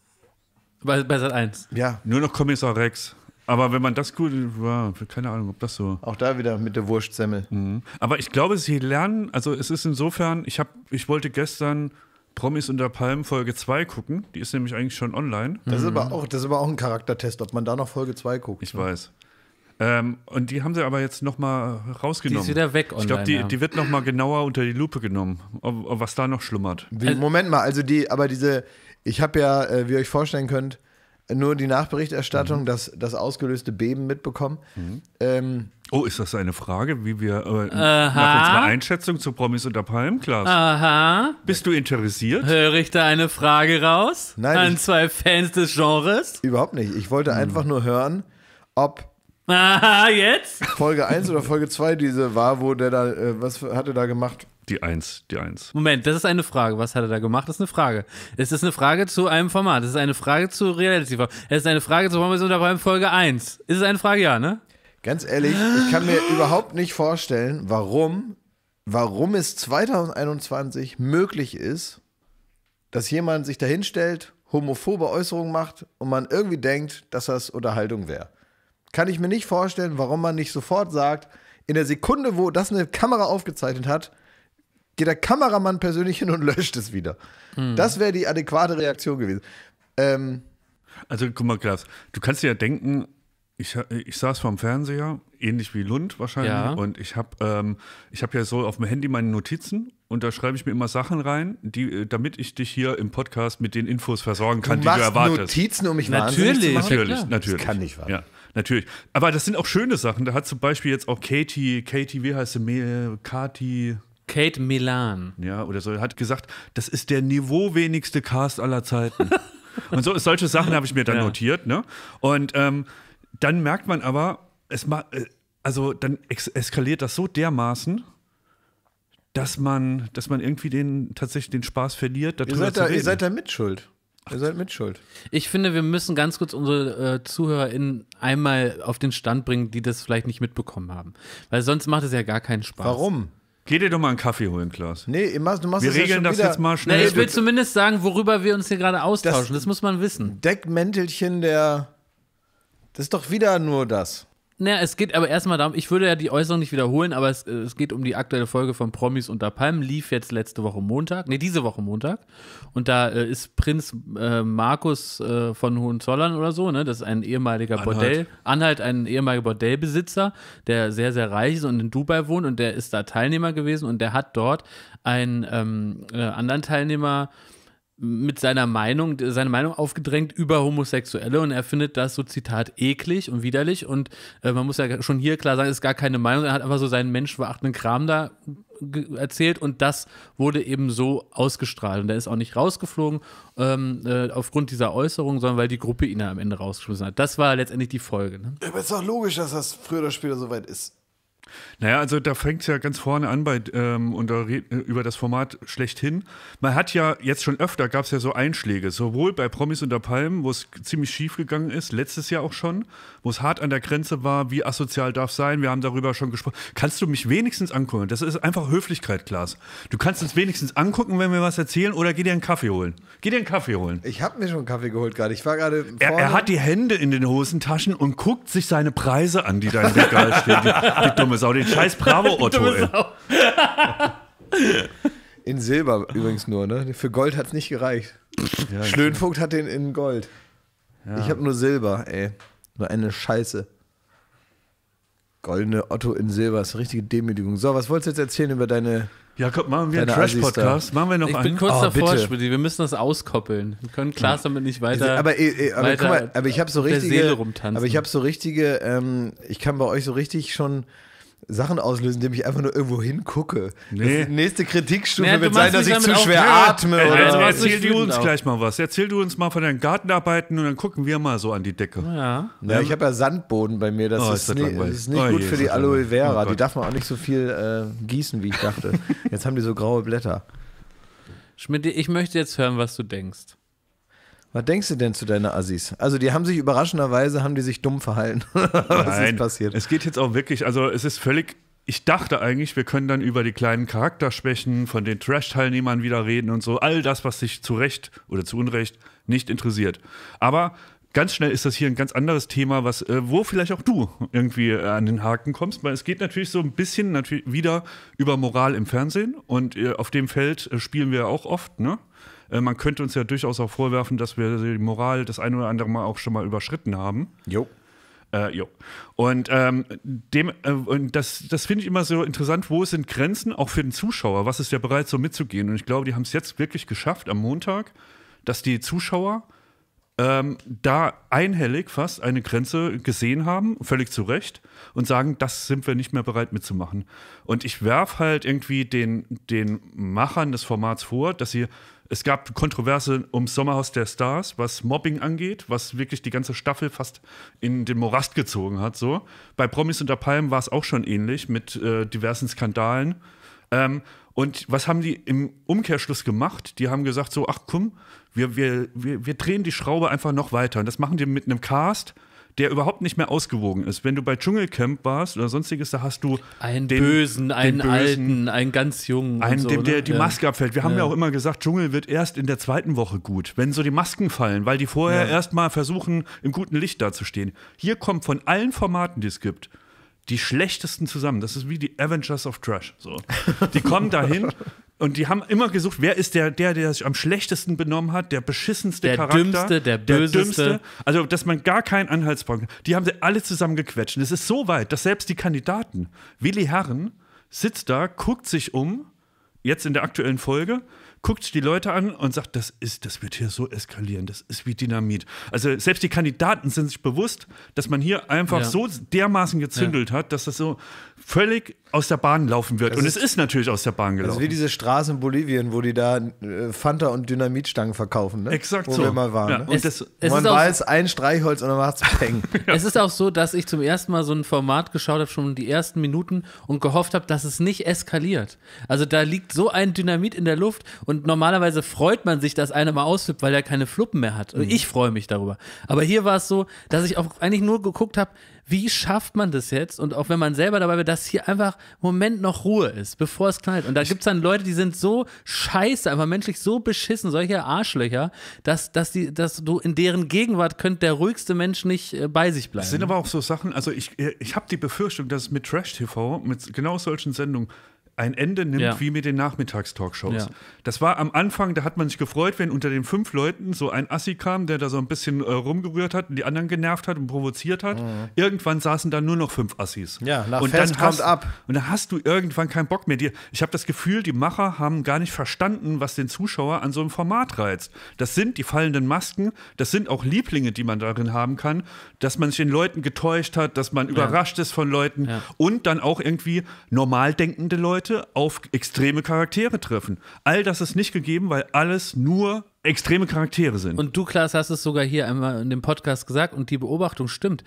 Bei, bei Sat 1. Ja. Nur noch Kommissar Rex. Aber wenn man das gut, ja, keine Ahnung, ob das so. Auch da wieder mit der Wurstsemmel. Mhm. Aber ich glaube, sie lernen, also es ist insofern, ich habe, ich wollte gestern Promis unter Palmen Folge 2 gucken. Die ist nämlich eigentlich schon online. Das ist mhm. aber auch, das ist aber auch ein Charaktertest, ob man da noch Folge 2 guckt. Ich ne? weiß. Ähm, und die haben sie aber jetzt nochmal rausgenommen. Die ist wieder weg online. Ich glaube, die, ja. die wird nochmal genauer unter die Lupe genommen, ob, ob was da noch schlummert. Also Moment mal, also die, aber diese, ich habe ja, äh, wie ihr euch vorstellen könnt, nur die Nachberichterstattung, mhm. das, das ausgelöste Beben mitbekommen. Mhm. Ähm, oh, ist das eine Frage, wie wir äh, nach unserer Einschätzung zu Promis unter Palmen, Klaas? Aha. Bist du interessiert? Höre ich da eine Frage raus? Nein. An ich, zwei Fans des Genres? Überhaupt nicht. Ich wollte mhm. einfach nur hören, ob Ah, jetzt? Folge 1 oder Folge 2, diese war, wo der da, äh, was hat er da gemacht? Die 1, die 1. Moment, das ist eine Frage. Was hat er da gemacht? Das ist eine Frage. Es ist eine Frage zu einem Format. Es ist eine Frage zu Reality. Es ist eine Frage zu warum Pommes unter beim Folge 1. Ist es eine Frage, ja, ne? Ganz ehrlich, ich kann mir überhaupt nicht vorstellen, warum, warum es 2021 möglich ist, dass jemand sich dahinstellt, homophobe Äußerungen macht und man irgendwie denkt, dass das Unterhaltung wäre kann ich mir nicht vorstellen, warum man nicht sofort sagt, in der Sekunde, wo das eine Kamera aufgezeichnet hat, geht der Kameramann persönlich hin und löscht es wieder. Hm. Das wäre die adäquate Reaktion gewesen. Ähm, also guck mal, Klaas, du kannst dir ja denken, ich, ich saß vorm Fernseher, ähnlich wie Lund wahrscheinlich, ja. und ich habe ähm, hab ja so auf dem Handy meine Notizen und da schreibe ich mir immer Sachen rein, die, äh, damit ich dich hier im Podcast mit den Infos versorgen kann, du die du erwartest. Notizen, um mich natürlich, zu machen? Natürlich, natürlich. Das kann nicht wahr. Ja natürlich. Aber das sind auch schöne Sachen. Da hat zum Beispiel jetzt auch Katie, Katie, wie heißt sie? Katie. Kate Milan. Ja, oder so. Hat gesagt, das ist der niveauwenigste Cast aller Zeiten. [laughs] Und so, solche Sachen habe ich mir dann ja. notiert. Ne? Und ähm, dann merkt man aber, es ma äh, also dann eskaliert das so dermaßen, dass man, dass man irgendwie den, tatsächlich den Spaß verliert. Ihr seid, da, ihr seid da mitschuld. Ihr seid mitschuld. Ich finde, wir müssen ganz kurz unsere äh, ZuhörerInnen einmal auf den Stand bringen, die das vielleicht nicht mitbekommen haben. Weil sonst macht es ja gar keinen Spaß. Warum? Geh dir doch mal einen Kaffee holen, Klaus. Nee, du machst wir das regeln ja das wieder. jetzt mal schnell. Na, ich will zumindest sagen, worüber wir uns hier gerade austauschen. Das, das muss man wissen. Deckmäntelchen der. Das ist doch wieder nur das. Naja, es geht aber erstmal darum, ich würde ja die Äußerung nicht wiederholen, aber es, äh, es geht um die aktuelle Folge von Promis unter Palmen, lief jetzt letzte Woche Montag, nee, diese Woche Montag. Und da äh, ist Prinz äh, Markus äh, von Hohenzollern oder so, ne, das ist ein ehemaliger Anhalt. Bordell, Anhalt, ein ehemaliger Bordellbesitzer, der sehr, sehr reich ist und in Dubai wohnt und der ist da Teilnehmer gewesen und der hat dort einen ähm, äh, anderen Teilnehmer äh, mit seiner Meinung, seine Meinung aufgedrängt über Homosexuelle und er findet das so, Zitat, eklig und widerlich und äh, man muss ja schon hier klar sagen, es ist gar keine Meinung, er hat einfach so seinen menschverachtenden Kram da erzählt und das wurde eben so ausgestrahlt und er ist auch nicht rausgeflogen ähm, äh, aufgrund dieser Äußerung, sondern weil die Gruppe ihn ja am Ende rausgeschmissen hat. Das war letztendlich die Folge. Ne? Aber es ist doch logisch, dass das früher oder später soweit ist. Naja, also da fängt es ja ganz vorne an bei ähm, und da äh, über das Format schlechthin. Man hat ja jetzt schon öfter gab es ja so Einschläge, sowohl bei Promis unter Palmen, wo es ziemlich schief gegangen ist, letztes Jahr auch schon, wo es hart an der Grenze war, wie asozial darf sein. Wir haben darüber schon gesprochen. Kannst du mich wenigstens angucken? Das ist einfach Höflichkeit, Klaas. Du kannst uns wenigstens angucken, wenn wir was erzählen, oder geh dir einen Kaffee holen. Geh dir einen Kaffee holen. Ich habe mir schon einen Kaffee geholt gerade. Ich war gerade. Er, er, hat die Hände in den Hosentaschen und guckt sich seine Preise an, die da im Regal stehen. Die, die dumme Sau. Die den scheiß Bravo-Otto, [laughs] ey. [laughs] In Silber übrigens nur, ne? Für Gold hat's nicht gereicht. Ja, Schlönvogt hat den in Gold. Ja. Ich habe nur Silber, ey. Nur eine Scheiße. Goldene Otto in Silber ist eine richtige Demütigung. So, was wolltest du jetzt erzählen über deine. Ja, komm, machen wir einen Trash-Podcast? Machen wir noch ich einen? Ich bin kurz oh, davor, bitte. Wir müssen das auskoppeln. Wir können Klaas damit nicht weiter. Aber, äh, aber weiter guck mal, aber ich habe so richtige. Aber ich habe so richtige. Ähm, ich kann bei euch so richtig schon Sachen auslösen, indem ich einfach nur irgendwo hingucke. Nee. nächste Kritikstufe nee, wird sein, dass ich zu schwer atme. Ey, also oder erzähl du uns auch. gleich mal was. Erzähl du uns mal von deinen Gartenarbeiten und dann gucken wir mal so an die Decke. Oh ja. ja ich habe ja Sandboden bei mir. Das, oh, ist, ist, das das ist, nicht oh, gut je, für die Aloe Vera. Oh, die darf man auch nicht so viel äh, gießen, wie ich dachte. [laughs] jetzt haben die so graue Blätter. Schmidt, ich möchte jetzt hören, was du denkst. Was denkst du denn zu deiner Assis? Also die haben sich überraschenderweise, haben die sich dumm verhalten. [laughs] Was Nein, ist passiert? Es geht jetzt auch wirklich, also es ist völlig ich dachte eigentlich, wir können dann über die kleinen Charakterschwächen von den Trash-Teilnehmern wieder reden und so. All das, was sich zu Recht oder zu Unrecht nicht interessiert. Aber ganz schnell ist das hier ein ganz anderes Thema, was, äh, wo vielleicht auch du irgendwie äh, an den Haken kommst. Weil es geht natürlich so ein bisschen natürlich wieder über Moral im Fernsehen und äh, auf dem Feld spielen wir auch oft, ne? Äh, man könnte uns ja durchaus auch vorwerfen, dass wir die Moral das ein oder andere Mal auch schon mal überschritten haben. Jo. Äh, jo. Und ähm, dem, äh, und das, das finde ich immer so interessant, wo sind Grenzen, auch für den Zuschauer, was ist ja bereit, so mitzugehen. Und ich glaube, die haben es jetzt wirklich geschafft am Montag, dass die Zuschauer ähm, da einhellig fast eine Grenze gesehen haben, völlig zu Recht, und sagen, das sind wir nicht mehr bereit mitzumachen. Und ich werfe halt irgendwie den, den Machern des Formats vor, dass sie es gab Kontroverse ums Sommerhaus der Stars, was Mobbing angeht, was wirklich die ganze Staffel fast in den Morast gezogen hat. So. Bei Promis unter Palmen war es auch schon ähnlich mit äh, diversen Skandalen. Ähm, und was haben die im Umkehrschluss gemacht? Die haben gesagt: So, ach komm, wir, wir, wir, wir drehen die Schraube einfach noch weiter. Und das machen die mit einem Cast, der überhaupt nicht mehr ausgewogen ist. Wenn du bei Dschungelcamp warst oder sonstiges, da hast du einen den, Bösen, den einen Bösen, Alten, einen ganz Jungen. Einen, so, dem der ne? die ja. Maske abfällt. Wir haben ja. ja. auch immer gesagt, Dschungel wird erst in der zweiten Woche gut, wenn so die Masken fallen, weil die vorher ja. erstmal versuchen, im guten Licht dazustehen. Hier kommt von allen Formaten, die es gibt, die schlechtesten zusammen. Das ist wie die Avengers of Trash. So. Die kommen dahin, [laughs] Und die haben immer gesucht, wer ist der, der, der sich am schlechtesten benommen hat, der beschissenste der Charakter. Dümmste, der böseste. Der dümmste. Also, dass man gar keinen Anhaltspunkt hat. Die haben sie alle zusammengequetscht. Und es ist so weit, dass selbst die Kandidaten, Willi Herren, sitzt da, guckt sich um, jetzt in der aktuellen Folge, guckt die Leute an und sagt, das ist, das wird hier so eskalieren, das ist wie Dynamit. Also selbst die Kandidaten sind sich bewusst, dass man hier einfach ja. so dermaßen gezündelt ja. hat, dass das so völlig aus der Bahn laufen wird. Das und ist, es ist natürlich aus der Bahn gelaufen. Das ist wie diese Straße in Bolivien, wo die da äh, Fanta und Dynamitstangen verkaufen, ne? Exakt wo so. wir mal waren. Ja. Ne? Und es, das, es man weiß, ein Streichholz und dann macht's Peng. [laughs] Es ist auch so, dass ich zum ersten Mal so ein Format geschaut habe, schon die ersten Minuten und gehofft habe, dass es nicht eskaliert. Also da liegt so ein Dynamit in der Luft und und normalerweise freut man sich, dass einer mal ausflippt, weil er keine Fluppen mehr hat. Und also mhm. Ich freue mich darüber. Aber hier war es so, dass ich auch eigentlich nur geguckt habe, wie schafft man das jetzt? Und auch wenn man selber dabei wird, dass hier einfach Moment noch Ruhe ist, bevor es knallt. Und da gibt es dann Leute, die sind so scheiße, einfach menschlich so beschissen, solche Arschlöcher, dass, dass, die, dass du in deren Gegenwart könnt der ruhigste Mensch nicht äh, bei sich bleiben. Das sind aber auch so Sachen, also ich, äh, ich habe die Befürchtung, dass es mit Trash-TV, mit genau solchen Sendungen, ein Ende nimmt, ja. wie mit den Nachmittagstalkshows. Ja. Das war am Anfang, da hat man sich gefreut, wenn unter den fünf Leuten so ein Assi kam, der da so ein bisschen äh, rumgerührt hat und die anderen genervt hat und provoziert hat. Mhm. Irgendwann saßen da nur noch fünf Assis. Ja, nach und Fest dann hast, ab. Und dann hast du irgendwann keinen Bock mehr. Die, ich habe das Gefühl, die Macher haben gar nicht verstanden, was den Zuschauer an so einem Format reizt. Das sind die fallenden Masken, das sind auch Lieblinge, die man darin haben kann, dass man sich den Leuten getäuscht hat, dass man ja. überrascht ist von Leuten und dann auch irgendwie normal denkende Leute Leute auf extreme Charaktere treffen. All das ist nicht gegeben, weil alles nur extreme Charaktere sind. Und du, Klaas, hast es sogar hier einmal in dem Podcast gesagt und die Beobachtung stimmt.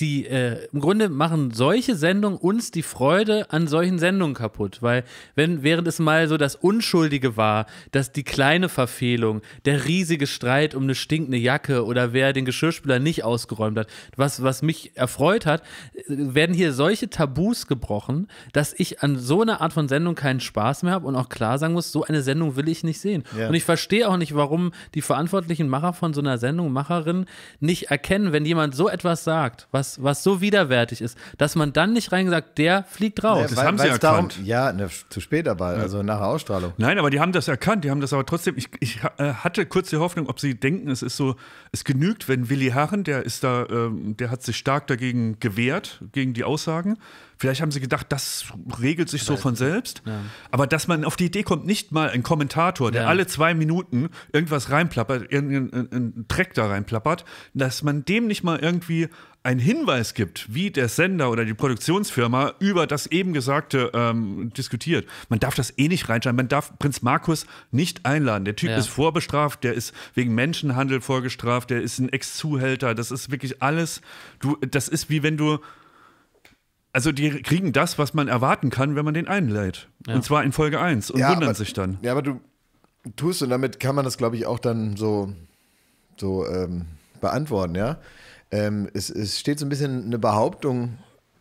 Die äh, im Grunde machen solche Sendungen uns die Freude an solchen Sendungen kaputt, weil wenn während es mal so das Unschuldige war, dass die kleine Verfehlung, der riesige Streit um eine stinkende Jacke oder wer den Geschirrspüler nicht ausgeräumt hat, was was mich erfreut hat, werden hier solche Tabus gebrochen, dass ich an so einer Art von Sendung keinen Spaß mehr habe und auch klar sagen muss, so eine Sendung will ich nicht sehen. Ja. Und ich verstehe auch nicht, warum warum die verantwortlichen Macher von so einer Sendung, Macherin, nicht erkennen, wenn jemand so etwas sagt, was, was so widerwärtig ist, dass man dann nicht reingesagt, der fliegt raus. Nee, das weil, haben sie erkannt. Darum, ja, ne, zu spät aber, ja. also nach Ausstrahlung. Nein, aber die haben das erkannt, die haben das aber trotzdem, ich, ich äh, hatte kurz die Hoffnung, ob sie denken, es ist so, es genügt, wenn Willi Harren, der ist da, äh, der hat sich stark dagegen gewehrt, gegen die Aussagen. Vielleicht haben sie gedacht, das regelt sich so von selbst. Ja. Aber dass man auf die Idee kommt, nicht mal ein Kommentator, der ja. alle zwei Minuten irgendwas reinplappert, irgendeinen Dreck da reinplappert, dass man dem nicht mal irgendwie einen Hinweis gibt, wie der Sender oder die Produktionsfirma über das eben Gesagte ähm, diskutiert. Man darf das eh nicht reinschreiben. Man darf Prinz Markus nicht einladen. Der Typ ja. ist vorbestraft, der ist wegen Menschenhandel vorgestraft, der ist ein Ex-Zuhälter. Das ist wirklich alles. Du, das ist wie wenn du also die kriegen das, was man erwarten kann, wenn man den einlädt. Ja. Und zwar in Folge 1 und ja, wundern aber, sich dann. Ja, aber du tust und damit kann man das, glaube ich, auch dann so, so ähm, beantworten, ja. Ähm, es, es steht so ein bisschen eine Behauptung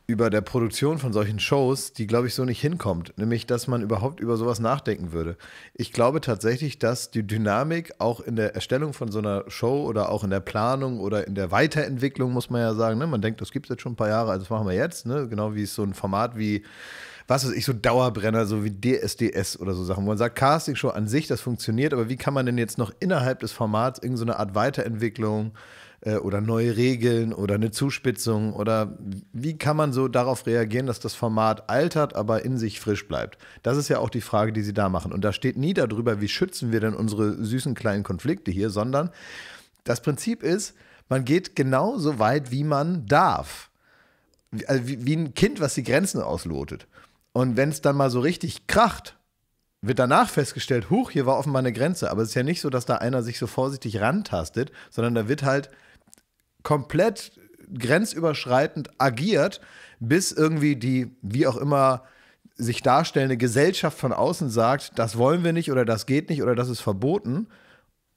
über der Produktion von solchen Shows, die, glaube ich, so nicht hinkommt. Nämlich, dass man überhaupt über sowas nachdenken würde. Ich glaube tatsächlich, dass die Dynamik auch in der Erstellung von so einer Show oder auch in der Planung oder in der Weiterentwicklung, muss man ja sagen, ne? man denkt, das gibt es jetzt schon ein paar Jahre, also das machen wir jetzt. Ne? Genau wie es so ein Format wie, was weiß ich, so Dauerbrenner, so wie DSDS oder so Sachen, wo man sagt, Castingshow an sich, das funktioniert, aber wie kann man denn jetzt noch innerhalb des Formats irgendeine so Art Weiterentwicklung äh, oder neue Regeln oder eine Zuspitzung oder wie kann man so darauf reagieren, dass das Format altert, aber in sich frisch bleibt? Das ist ja auch die Frage, die Sie da machen. Und da steht nie darüber, wie schützen wir denn unsere süßen kleinen Konflikte hier, sondern das Prinzip ist, man geht genau so weit, wie man darf. also wie, wie ein Kind, was die Grenzen auslotet. Und wenn es dann mal so richtig kracht, wird danach festgestellt, huch, hier war offenbar eine Grenze. Aber es ist ja nicht so, dass da einer sich so vorsichtig rantastet, sondern da wird halt komplett grenzüberschreitend agiert, bis irgendwie die, wie auch immer, sich darstellende Gesellschaft von außen sagt, das wollen wir nicht oder das geht nicht oder das ist verboten.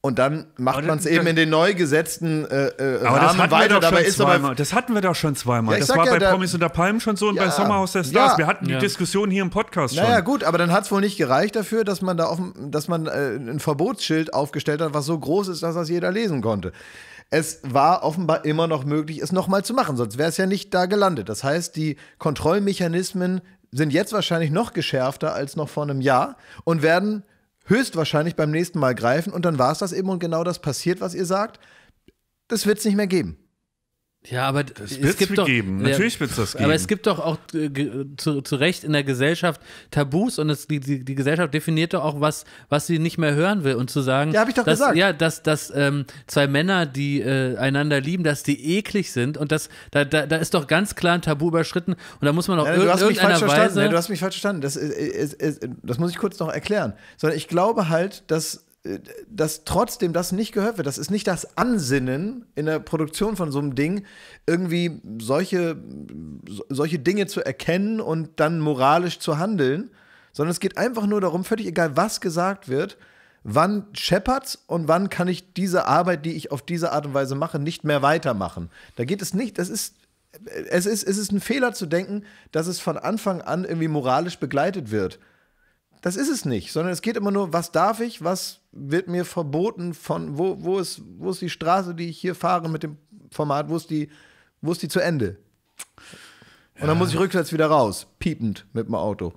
Und dann macht man es eben in den neu gesetzten äh, äh aber Rahmen das weiter. Dabei ist aber das hatten wir doch schon zweimal. Ja, das war ja, bei da, Promis unter Palmen schon so und ja, bei Sommerhaus der Stars. wir hatten die Diskussion hier im Podcast schon. Naja gut, aber dann hat es wohl nicht gereicht dafür, dass man da offen, dass man äh, ein Verbotsschild aufgestellt hat, was so groß ist, dass das jeder lesen konnte es war offenbar immer noch möglich, es nochmal zu machen, sonst wäre es ja nicht da gelandet. Das heißt, die Kontrollmechanismen sind jetzt wahrscheinlich noch geschärfter als noch vor einem Jahr und werden höchstwahrscheinlich beim nächsten Mal greifen und dann war es das eben und genau das passiert, was ihr sagt. Das wird es nicht mehr geben. Ja, aber das es gibt doch, geben. Natürlich wird es das geben. Aber es gibt doch auch äh, zu, zu, Recht in der Gesellschaft Tabus und es, die, die, die, Gesellschaft definiert doch auch was, was sie nicht mehr hören will und zu sagen, ja, ich doch dass, gesagt, ja, dass, dass ähm, zwei Männer, die äh, einander lieben, dass die eklig sind und das da, da, da ist doch ganz klar ein Tabu überschritten und da muss man auch ja, ir irgendeiner Weise. Ja, du hast mich falsch verstanden. Das, äh, äh, äh, das muss ich kurz noch erklären. Sondern ich glaube halt, dass dass trotzdem das nicht gehört wird. Das ist nicht das Ansinnen in der Produktion von so einem Ding, irgendwie solche, solche Dinge zu erkennen und dann moralisch zu handeln, sondern es geht einfach nur darum, völlig egal, was gesagt wird, wann scheppert's und wann kann ich diese Arbeit, die ich auf diese Art und Weise mache, nicht mehr weitermachen. Da geht es nicht, das ist es ist, es ist ein Fehler zu denken, dass es von Anfang an irgendwie moralisch begleitet wird. Das ist es nicht, sondern es geht immer nur, was darf ich, was wird mir verboten von, wo, wo, ist, wo ist die Straße, die ich hier fahre mit dem Format, wo ist die, wo ist die zu Ende? Und ja. dann muss ich rückwärts wieder raus, piepend mit dem Auto.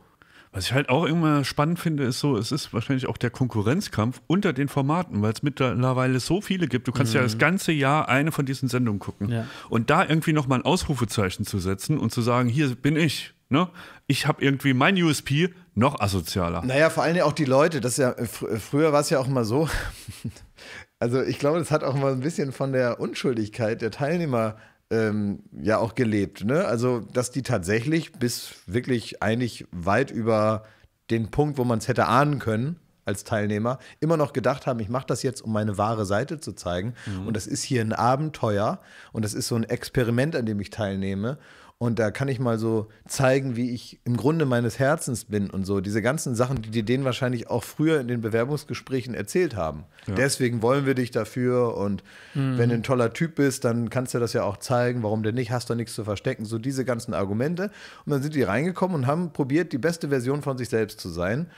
Was ich halt auch immer spannend finde, ist so, es ist wahrscheinlich auch der Konkurrenzkampf unter den Formaten, weil es mittlerweile so viele gibt. Du kannst mhm. ja das mhm. ganze Jahr eine von diesen Sendungen gucken. Ja. Und da irgendwie nochmal ein Ausrufezeichen zu setzen und zu sagen, hier bin ich, Ne? Ich habe irgendwie mein USP noch asozialer. Naja, vor allem Dingen auch die Leute. Das ja, äh, fr äh, früher war es ja auch mal so. [laughs] also ich glaube, das hat auch mal ein bisschen von der Unschuldigkeit der Teilnehmer ähm, ja auch gelebt. Ne? Also, dass die tatsächlich bis wirklich eigentlich weit über den Punkt, wo man es hätte ahnen können, als Teilnehmer immer noch gedacht haben, ich mache das jetzt, um meine wahre Seite zu zeigen. Mhm. Und das ist hier ein Abenteuer und das ist so ein Experiment, an dem ich teilnehme und da kann ich mal so zeigen, wie ich im Grunde meines Herzens bin und so. Diese ganzen Sachen, die dir denen wahrscheinlich auch früher in den Bewerbungsgesprächen erzählt haben. Ja. Deswegen wollen wir dich dafür und mhm. wenn du ein toller Typ bist, dann kannst du das ja auch zeigen, warum denn nicht, hast du nichts zu verstecken, so diese ganzen Argumente. Und dann sind die reingekommen und haben probiert, die beste Version von sich selbst zu sein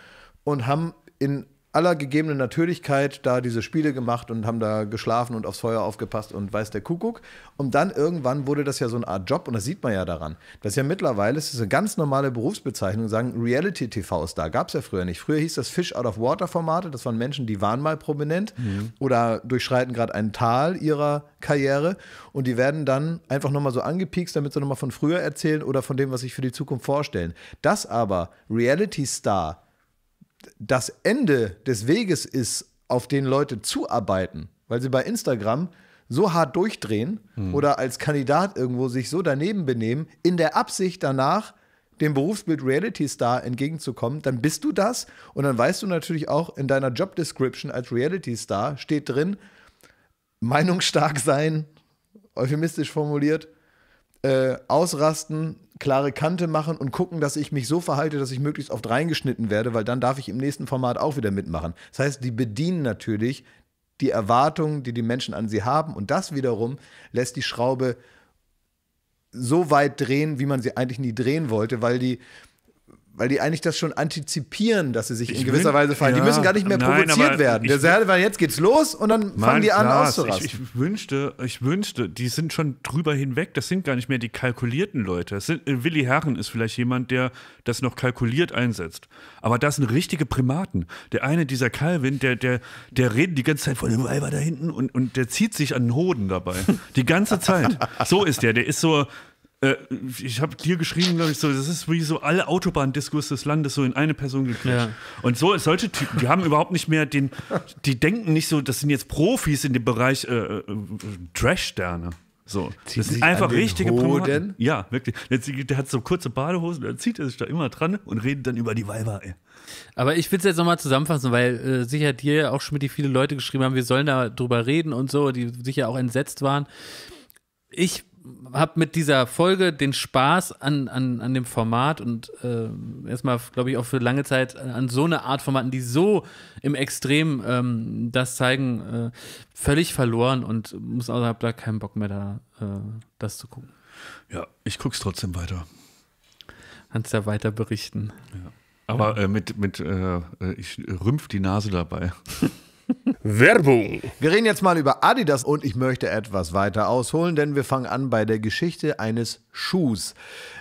und haben in aller gegebenen Natürlichkeit da diese Spiele gemacht und haben da geschlafen und aufs Feuer aufgepasst und weiß der Kuckuck. Und dann irgendwann wurde das ja so eine Art Job und das sieht man ja daran. Das ist ja mittlerweile, es ist eine ganz normale Berufsbezeichnung, sagen Reality-TV ist da. Gab es ja früher nicht. Früher hieß das Fish-out-of-water-Formate. Das waren Menschen, die waren mal prominent mhm. oder durchschreiten gerade ein Tal ihrer Karriere und die werden dann einfach nochmal so angepiekst, damit sie nochmal von früher erzählen oder von dem, was sich für die Zukunft vorstellen. Das aber Reality-Star das Ende des Weges ist, auf den Leute zuarbeiten, weil sie bei Instagram so hart durchdrehen mhm. oder als Kandidat irgendwo sich so daneben benehmen, in der Absicht danach dem Berufsbild Reality Star entgegenzukommen, dann bist du das und dann weißt du natürlich auch in deiner Job Description als Reality Star steht drin, meinungsstark sein, euphemistisch formuliert, äh, ausrasten, klare Kante machen und gucken, dass ich mich so verhalte, dass ich möglichst oft reingeschnitten werde, weil dann darf ich im nächsten Format auch wieder mitmachen. Das heißt, die bedienen natürlich die Erwartungen, die die Menschen an sie haben und das wiederum lässt die Schraube so weit drehen, wie man sie eigentlich nie drehen wollte, weil die weil die eigentlich das schon antizipieren, dass sie sich ich in gewisser Weise fallen. Ja, die müssen gar nicht mehr nein, provoziert werden. Der will, weil jetzt geht's los und dann fangen die Klaas, an auszurasten. Ich, ich, wünschte, ich wünschte, die sind schon drüber hinweg. Das sind gar nicht mehr die kalkulierten Leute. Sind, äh, Willi Herren ist vielleicht jemand, der das noch kalkuliert einsetzt. Aber das sind richtige Primaten. Der eine, dieser Calvin, der, der, der redet die ganze Zeit von dem Weiber da hinten und, und der zieht sich an den Hoden dabei. Die ganze Zeit. So ist der. Der ist so äh, ich habe dir geschrieben, glaube ich, so, das ist wie so alle Autobahndiskurs des Landes so in eine Person gekriegt. Ja. Und so solche Typen, die haben überhaupt nicht mehr den, die denken nicht so, das sind jetzt Profis in dem Bereich äh, äh, Trash-Sterne. So. das ist einfach richtige Primaten. Ja, wirklich. Der hat so kurze Badehosen, dann zieht er sich da immer dran und redet dann über die Weiber, ey. Aber ich will es jetzt nochmal zusammenfassen, weil äh, sicher dir auch schon mit die viele Leute geschrieben haben, wir sollen da drüber reden und so, die sicher auch entsetzt waren. Ich habe mit dieser Folge den Spaß an, an, an dem Format und äh, erstmal, glaube ich, auch für lange Zeit an, so eine Art Formaten, die so im Extrem ähm, das zeigen, äh, völlig verloren und muss auch, habe da keinen Bock mehr da, äh, das zu gucken. Ja, ich gucke es trotzdem weiter. Kannst ja weiter berichten. Ja. Aber äh, mit, mit äh, äh, ich rümpf die Nase dabei. [laughs] Werbung. Wir reden jetzt mal über Adidas und ich möchte etwas weiter ausholen, denn wir fangen an bei der Geschichte eines Schuhs.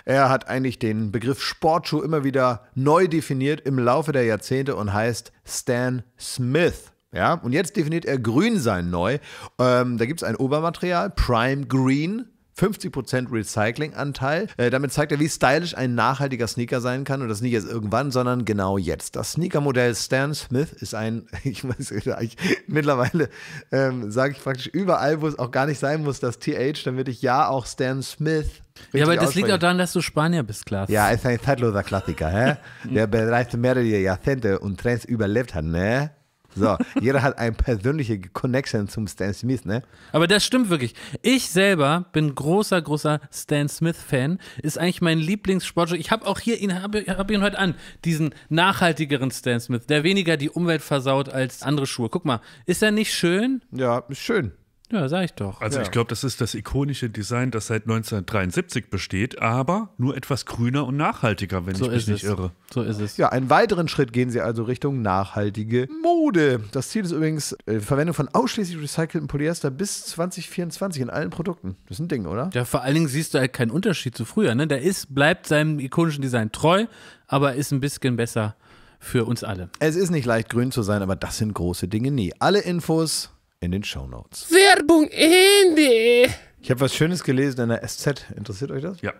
Er hat eigentlich den Begriff Sportschuh immer wieder neu definiert im Laufe der Jahrzehnte und heißt Stan Smith. Ja, und jetzt definiert er Grün sein neu. Ähm, da gibt es ein Obermaterial, Prime Green. 50% Recyclinganteil. Äh, damit zeigt er, wie stylisch ein nachhaltiger Sneaker sein kann. Und das nicht erst irgendwann, sondern genau jetzt. Das Sneakermodell Stan Smith ist ein, [laughs] ich weiß nicht, mittlerweile ähm, sage ich praktisch überall, wo es auch gar nicht sein muss, das TH, damit ich ja auch Stan Smith ja, aber das liegt auch daran, dass du Spanier bist, klar. Ja, ist ein zeitloser Klassiker, hä? [laughs] der bereits mehrere Jahrzehnte und Trends überlebt hat, ne? So, jeder hat eine persönliche Connection zum Stan Smith, ne? Aber das stimmt wirklich. Ich selber bin großer, großer Stan Smith-Fan. Ist eigentlich mein Lieblingssportler. Ich habe auch hier ihn, habe hab ihn heute an, diesen nachhaltigeren Stan Smith, der weniger die Umwelt versaut als andere Schuhe. Guck mal, ist er nicht schön? Ja, ist schön. Ja, sag ich doch. Also ja. ich glaube, das ist das ikonische Design, das seit 1973 besteht, aber nur etwas grüner und nachhaltiger, wenn so ich mich nicht es. irre. So ist es. Ja, einen weiteren Schritt gehen sie also Richtung nachhaltige Mode. Das Ziel ist übrigens äh, Verwendung von ausschließlich recyceltem Polyester bis 2024 in allen Produkten. Das ist ein Ding, oder? Ja, vor allen Dingen siehst du halt keinen Unterschied zu früher. Ne? Der ist, bleibt seinem ikonischen Design treu, aber ist ein bisschen besser für uns alle. Es ist nicht leicht, grün zu sein, aber das sind große Dinge nie. Alle Infos in den Shownotes. Werbung Ende! Ich habe was Schönes gelesen in der SZ. Interessiert euch das? Ja.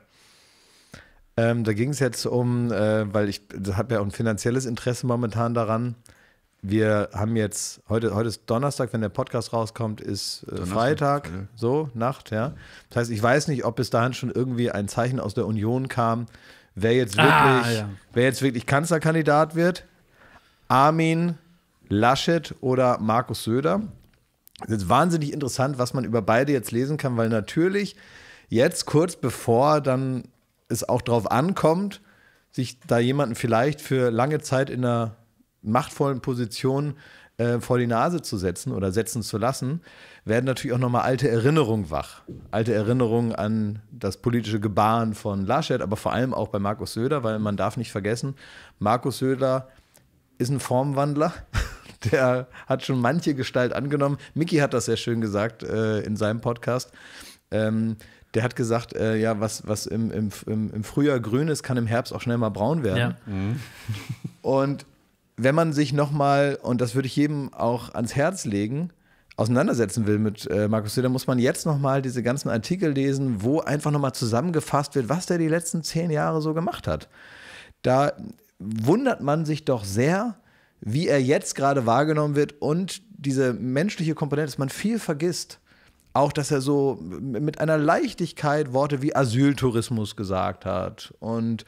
Ähm, da ging es jetzt um, äh, weil ich habe ja auch ein finanzielles Interesse momentan daran. Wir haben jetzt, heute, heute ist Donnerstag, wenn der Podcast rauskommt, ist äh, Freitag, Freitag, so, Nacht, ja. Das heißt, ich weiß nicht, ob bis dahin schon irgendwie ein Zeichen aus der Union kam, wer jetzt ah, wirklich, ah, ja. wer jetzt wirklich Kanzlerkandidat wird. Armin Laschet oder Markus Söder. Es ist wahnsinnig interessant, was man über beide jetzt lesen kann, weil natürlich jetzt kurz bevor dann es auch darauf ankommt, sich da jemanden vielleicht für lange Zeit in einer machtvollen Position äh, vor die Nase zu setzen oder setzen zu lassen, werden natürlich auch nochmal alte Erinnerungen wach. Alte Erinnerungen an das politische Gebaren von Laschet, aber vor allem auch bei Markus Söder, weil man darf nicht vergessen, Markus Söder ist ein Formwandler. [laughs] der hat schon manche Gestalt angenommen. Mickey hat das sehr schön gesagt äh, in seinem Podcast. Ähm, der hat gesagt, äh, ja, was, was im, im, im Frühjahr grün ist, kann im Herbst auch schnell mal braun werden. Ja. Mhm. Und wenn man sich nochmal, und das würde ich jedem auch ans Herz legen, auseinandersetzen will mit äh, Markus Söder, muss man jetzt nochmal diese ganzen Artikel lesen, wo einfach nochmal zusammengefasst wird, was der die letzten zehn Jahre so gemacht hat. Da wundert man sich doch sehr, wie er jetzt gerade wahrgenommen wird und diese menschliche Komponente, dass man viel vergisst. Auch, dass er so mit einer Leichtigkeit Worte wie Asyltourismus gesagt hat und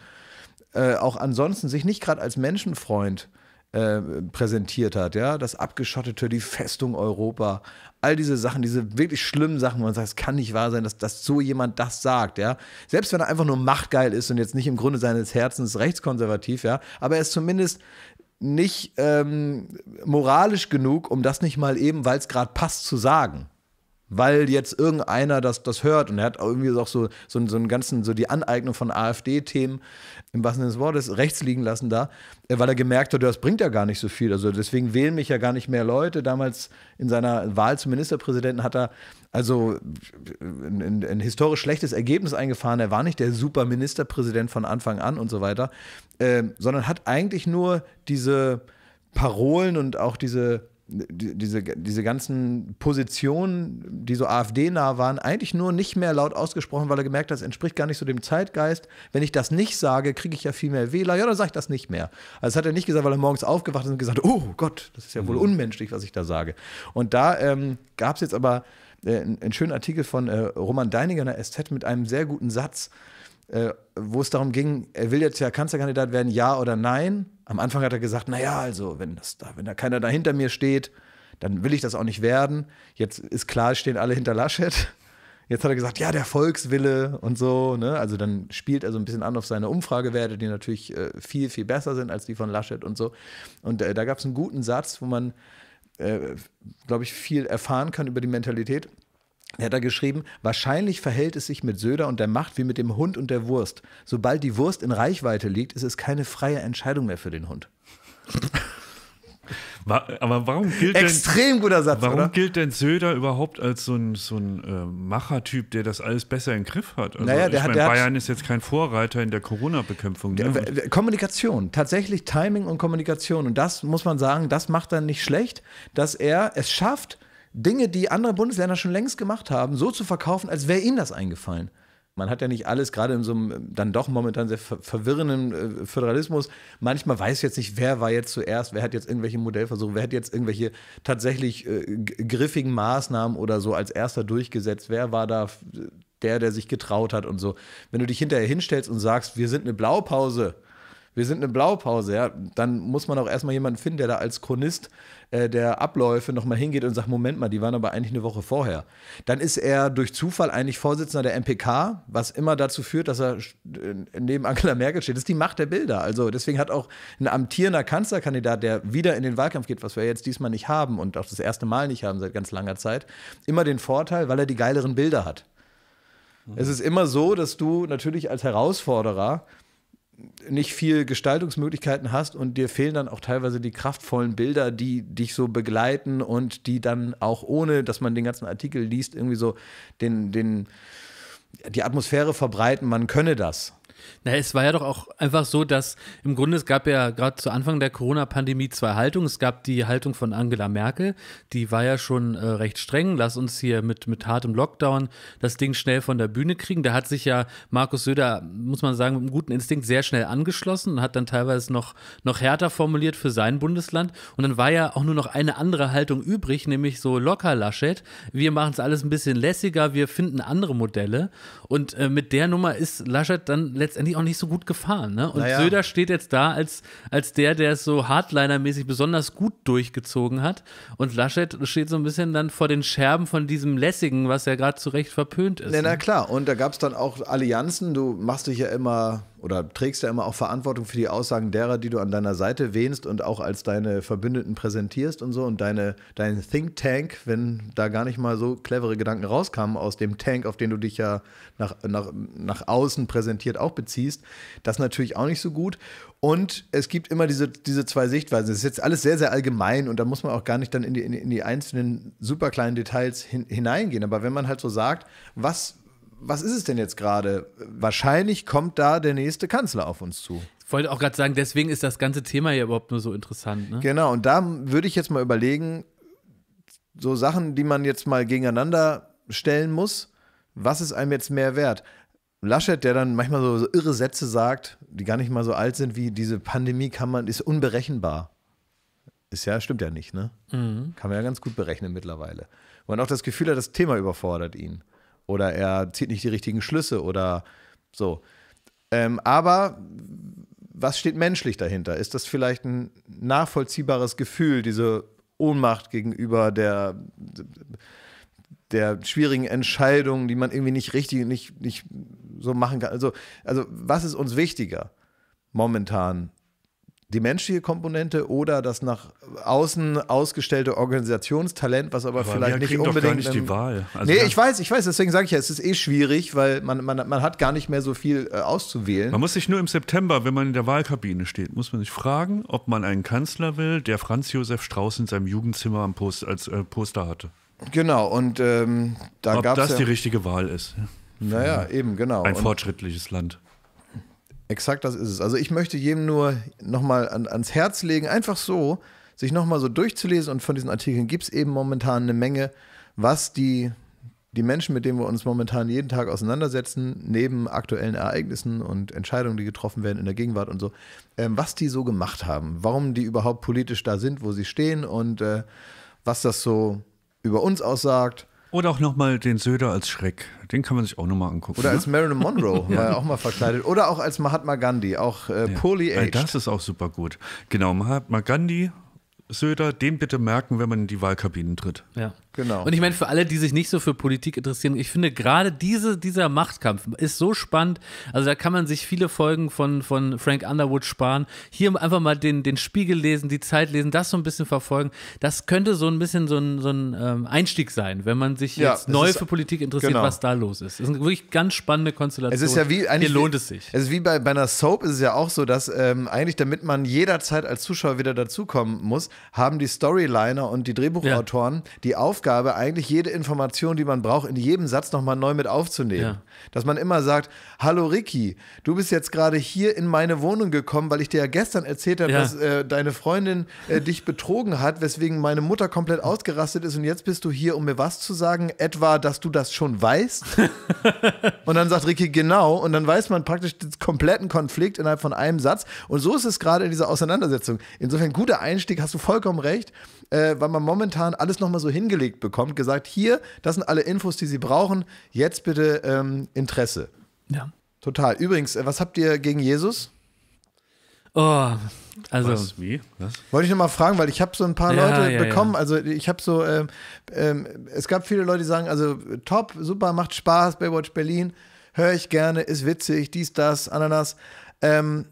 äh, auch ansonsten sich nicht gerade als Menschenfreund äh, präsentiert hat, ja, das Abgeschottete, die Festung Europa, all diese Sachen, diese wirklich schlimmen Sachen, wo man sagt, es kann nicht wahr sein, dass, dass so jemand das sagt, ja. Selbst wenn er einfach nur machtgeil ist und jetzt nicht im Grunde seines Herzens rechtskonservativ, ja, aber er ist zumindest nicht ähm, moralisch genug, um das nicht mal eben, weil es gerade passt, zu sagen weil jetzt irgendeiner das, das hört und er hat irgendwie auch so, so, so einen ganzen, so die Aneignung von AfD-Themen im wahrsten Sinne des Wortes rechts liegen lassen da, äh, weil er gemerkt hat, das bringt ja gar nicht so viel. Also deswegen wählen mich ja gar nicht mehr Leute. Damals in seiner Wahl zum Ministerpräsidenten hat er also äh, ein, ein, ein historisch schlechtes Ergebnis eingefahren. Er war nicht der super Ministerpräsident von Anfang an und so weiter, äh, sondern hat eigentlich nur diese Parolen und auch diese diese, diese ganzen Positionen, die so AfD-nah waren, eigentlich nur nicht mehr laut ausgesprochen, weil er gemerkt hat, das entspricht gar nicht so dem Zeitgeist. Wenn ich das nicht sage, kriege ich ja viel mehr Wähler. Ja, dann sage ich das nicht mehr. Also das hat er nicht gesagt, weil er morgens aufgewacht ist und gesagt, oh Gott, das ist ja wohl mhm. unmenschlich, was ich da sage. Und da ähm, gab es jetzt aber äh, einen schönen Artikel von äh, Roman Deininger in der SZ mit einem sehr guten Satz, äh, wo es darum ging, er will jetzt ja Kanzlerkandidat werden, ja oder nein. Am Anfang hat er gesagt, naja, also wenn, das da, wenn da keiner da hinter mir steht, dann will ich das auch nicht werden. Jetzt ist klar, stehen alle hinter Laschet. Jetzt hat er gesagt, ja, der Volkswille und so. Ne? Also dann spielt er so ein bisschen an auf seine Umfragewerte, die natürlich äh, viel, viel besser sind als die von Laschet und so. Und äh, da gab es einen guten Satz, wo man, äh, glaube ich, viel erfahren kann über die Mentalität. Er hat da geschrieben, wahrscheinlich verhält es sich mit Söder und der Macht wie mit dem Hund und der Wurst. Sobald die Wurst in Reichweite liegt, ist es keine freie Entscheidung mehr für den Hund. [laughs] Aber warum gilt Extrem denn, guter Satz, Warum oder? gilt denn Söder überhaupt als so ein, so ein äh, Machertyp, der das alles besser im Griff hat? Also, naja, der ich hat, mein, der Bayern hat, ist jetzt kein Vorreiter in der Corona-Bekämpfung. Ne? Kommunikation, tatsächlich Timing und Kommunikation. Und das muss man sagen, das macht er nicht schlecht, dass er es schafft, Dinge, die andere Bundesländer schon längst gemacht haben, so zu verkaufen, als wäre ihnen das eingefallen. Man hat ja nicht alles, gerade in so einem äh, dann doch momentan sehr verwirrenden äh, Föderalismus. Manchmal weiß jetzt nicht, wer war jetzt zuerst, wer hat jetzt irgendwelche Modellversuche, wer hat jetzt irgendwelche tatsächlich äh, griffigen Maßnahmen oder so als erster durchgesetzt, wer war da der, der sich getraut hat und so. Wenn du dich hinterher hinstellst und sagst, wir sind eine Blaupause, wir sind eine Blaupause, ja, dann muss man auch erstmal jemanden finden, der da als Chronist äh, der Abläufe nochmal hingeht und sagt, Moment mal, die waren aber eigentlich eine Woche vorher. Dann ist er durch Zufall eigentlich Vorsitzender der MPK, was immer dazu führt, dass er äh, neben Angela Merkel steht. Das ist die Macht der Bilder. Also deswegen hat auch ein amtierender Kanzlerkandidat, der wieder in den Wahlkampf geht, was wir jetzt diesmal nicht haben und auch das erste Mal nicht haben seit ganz langer Zeit, immer den Vorteil, weil er die geileren Bilder hat. Es ist immer so, dass du natürlich als Herausforderer nicht viel Gestaltungsmöglichkeiten hast und dir fehlen dann auch teilweise die kraftvollen Bilder, die dich so begleiten und die dann auch ohne, dass man den ganzen Artikel liest, irgendwie so den, den, die Atmosphäre verbreiten, man könne das. Na, es war ja doch auch einfach so, dass im Grunde es gab ja gerade zu Anfang der Corona-Pandemie zwei Haltungen. Es gab die Haltung von Angela Merkel, die war ja schon äh, recht streng. Lass uns hier mit, mit hartem Lockdown das Ding schnell von der Bühne kriegen. Da hat sich ja Markus Söder, muss man sagen, mit einem guten Instinkt sehr schnell angeschlossen und hat dann teilweise noch, noch härter formuliert für sein Bundesland. Und dann war ja auch nur noch eine andere Haltung übrig, nämlich so locker Laschet. Wir machen es alles ein bisschen lässiger, wir finden andere Modelle. Und äh, mit der Nummer ist Laschet dann letztendlich letztendlich auch nicht so gut gefahren. Ne? Und naja. Söder steht jetzt da als, als der, der es so Hardliner-mäßig besonders gut durchgezogen hat. Und Laschet steht so ein bisschen dann vor den Scherben von diesem Lässigen, was ja gerade zu Recht verpönt ist. Na, ne? na klar, und da gab es dann auch Allianzen. Du machst dich ja immer oder trägst ja immer auch Verantwortung für die Aussagen derer, die du an deiner Seite wähnst und auch als deine Verbündeten präsentierst und so und deine, dein Think Tank, wenn da gar nicht mal so clevere Gedanken rauskamen aus dem Tank, auf den du dich ja nach, nach, nach außen präsentiert auch beziehst, das natürlich auch nicht so gut. Und es gibt immer diese, diese zwei Sichtweisen. Es ist jetzt alles sehr, sehr allgemein und da muss man auch gar nicht dann in die, in die einzelnen super kleinen Details hin, hineingehen. Aber wenn man halt so sagt, was, was ist es denn jetzt gerade? Wahrscheinlich kommt da der nächste Kanzler auf uns zu. Ich wollte auch gerade sagen, deswegen ist das ganze Thema ja überhaupt nur so interessant. Ne? Genau, und da würde ich jetzt mal überlegen, so Sachen, die man jetzt mal gegeneinander stellen muss, was ist einem jetzt mehr wert? Laschet, der dann manchmal so, so irre Sätze sagt, die gar nicht mal so alt sind, wie diese Pandemie kann man, ist unberechenbar. Ist ja, stimmt ja nicht, ne? Mhm. Kann man ja ganz gut berechnen mittlerweile. man auch das Gefühl hat, das Thema überfordert ihn oder er zieht nicht die richtigen Schlüsse oder so. Ähm, aber was steht menschlich dahinter? Ist das vielleicht ein nachvollziehbares Gefühl, diese Ohnmacht gegenüber der, der schwierigen Entscheidung, die man irgendwie nicht richtig nicht, nicht so machen kann? Also, also was ist uns wichtiger momentan die menschliche Komponente oder das nach außen ausgestellte Organisationstalent, was aber, aber vielleicht nicht unbedingt. Doch gar nicht die Wahl. Also nee, ich weiß, ich weiß, deswegen sage ich ja, es ist eh schwierig, weil man, man, man hat gar nicht mehr so viel äh, auszuwählen. Man muss sich nur im September, wenn man in der Wahlkabine steht, muss man sich fragen, ob man einen Kanzler will, der Franz Josef Strauß in seinem Jugendzimmer Post, als äh, Poster hatte. Genau, und ähm, da gab es. Ob das ja, die richtige Wahl ist. Naja, eben, genau. Ein und fortschrittliches Land. Exakt das ist es. Also ich möchte jedem nur nochmal an, ans Herz legen, einfach so, sich nochmal so durchzulesen und von diesen Artikeln gibt es eben momentan eine Menge, was die, die Menschen, mit denen wir uns momentan jeden Tag auseinandersetzen, neben aktuellen Ereignissen und Entscheidungen, die getroffen werden in der Gegenwart und so, ähm, was die so gemacht haben, warum die überhaupt politisch da sind, wo sie stehen und äh, was das so über uns aussagt oder auch nochmal den Söder als Schreck. Den kann man sich auch nochmal angucken. Oder ne? als Marilyn Monroe, [laughs] war er auch mal verkleidet. Oder auch als Mahatma Gandhi, auch äh, ja. poorly äh, aged. Das ist auch super gut. Genau, Mahatma Gandhi, Söder, den bitte merken, wenn man in die Wahlkabinen tritt. Ja. Genau. Und ich meine, für alle, die sich nicht so für Politik interessieren, ich finde gerade diese, dieser Machtkampf ist so spannend. Also da kann man sich viele Folgen von, von Frank Underwood sparen. Hier einfach mal den, den Spiegel lesen, die Zeit lesen, das so ein bisschen verfolgen. Das könnte so ein bisschen so ein, so ein ähm, Einstieg sein, wenn man sich ja, jetzt neu ist, für Politik interessiert, genau. was da los ist. Das ist eine wirklich ganz spannende Konstellation. Es ist ja wie, eigentlich, Hier lohnt es sich. Es ist wie bei, bei einer Soap ist es ja auch so, dass ähm, eigentlich, damit man jederzeit als Zuschauer wieder dazukommen muss, haben die Storyliner und die Drehbuchautoren ja. die Aufgabe, Aufgabe, eigentlich jede Information, die man braucht, in jedem Satz nochmal neu mit aufzunehmen. Ja. Dass man immer sagt, hallo Ricky, du bist jetzt gerade hier in meine Wohnung gekommen, weil ich dir ja gestern erzählt habe, ja. dass äh, deine Freundin äh, dich betrogen hat, weswegen meine Mutter komplett ausgerastet ist und jetzt bist du hier, um mir was zu sagen, etwa, dass du das schon weißt. [laughs] und dann sagt Ricky, genau, und dann weiß man praktisch den kompletten Konflikt innerhalb von einem Satz. Und so ist es gerade in dieser Auseinandersetzung. Insofern guter Einstieg, hast du vollkommen recht äh, weil man momentan alles nochmal so hingelegt bekommt, gesagt, hier, das sind alle Infos, die Sie brauchen, jetzt bitte ähm, Interesse. Ja. Total. Übrigens, äh, was habt ihr gegen Jesus? Oh, also. Was, wie? Was? Wollte ich nochmal fragen, weil ich habe so ein paar ja, Leute ja, bekommen. Ja. Also ich habe so, ähm, ähm, es gab viele Leute, die sagen, also top, super, macht Spaß, Baywatch Berlin, höre ich gerne, ist witzig, dies, das, Ananas. Ähm,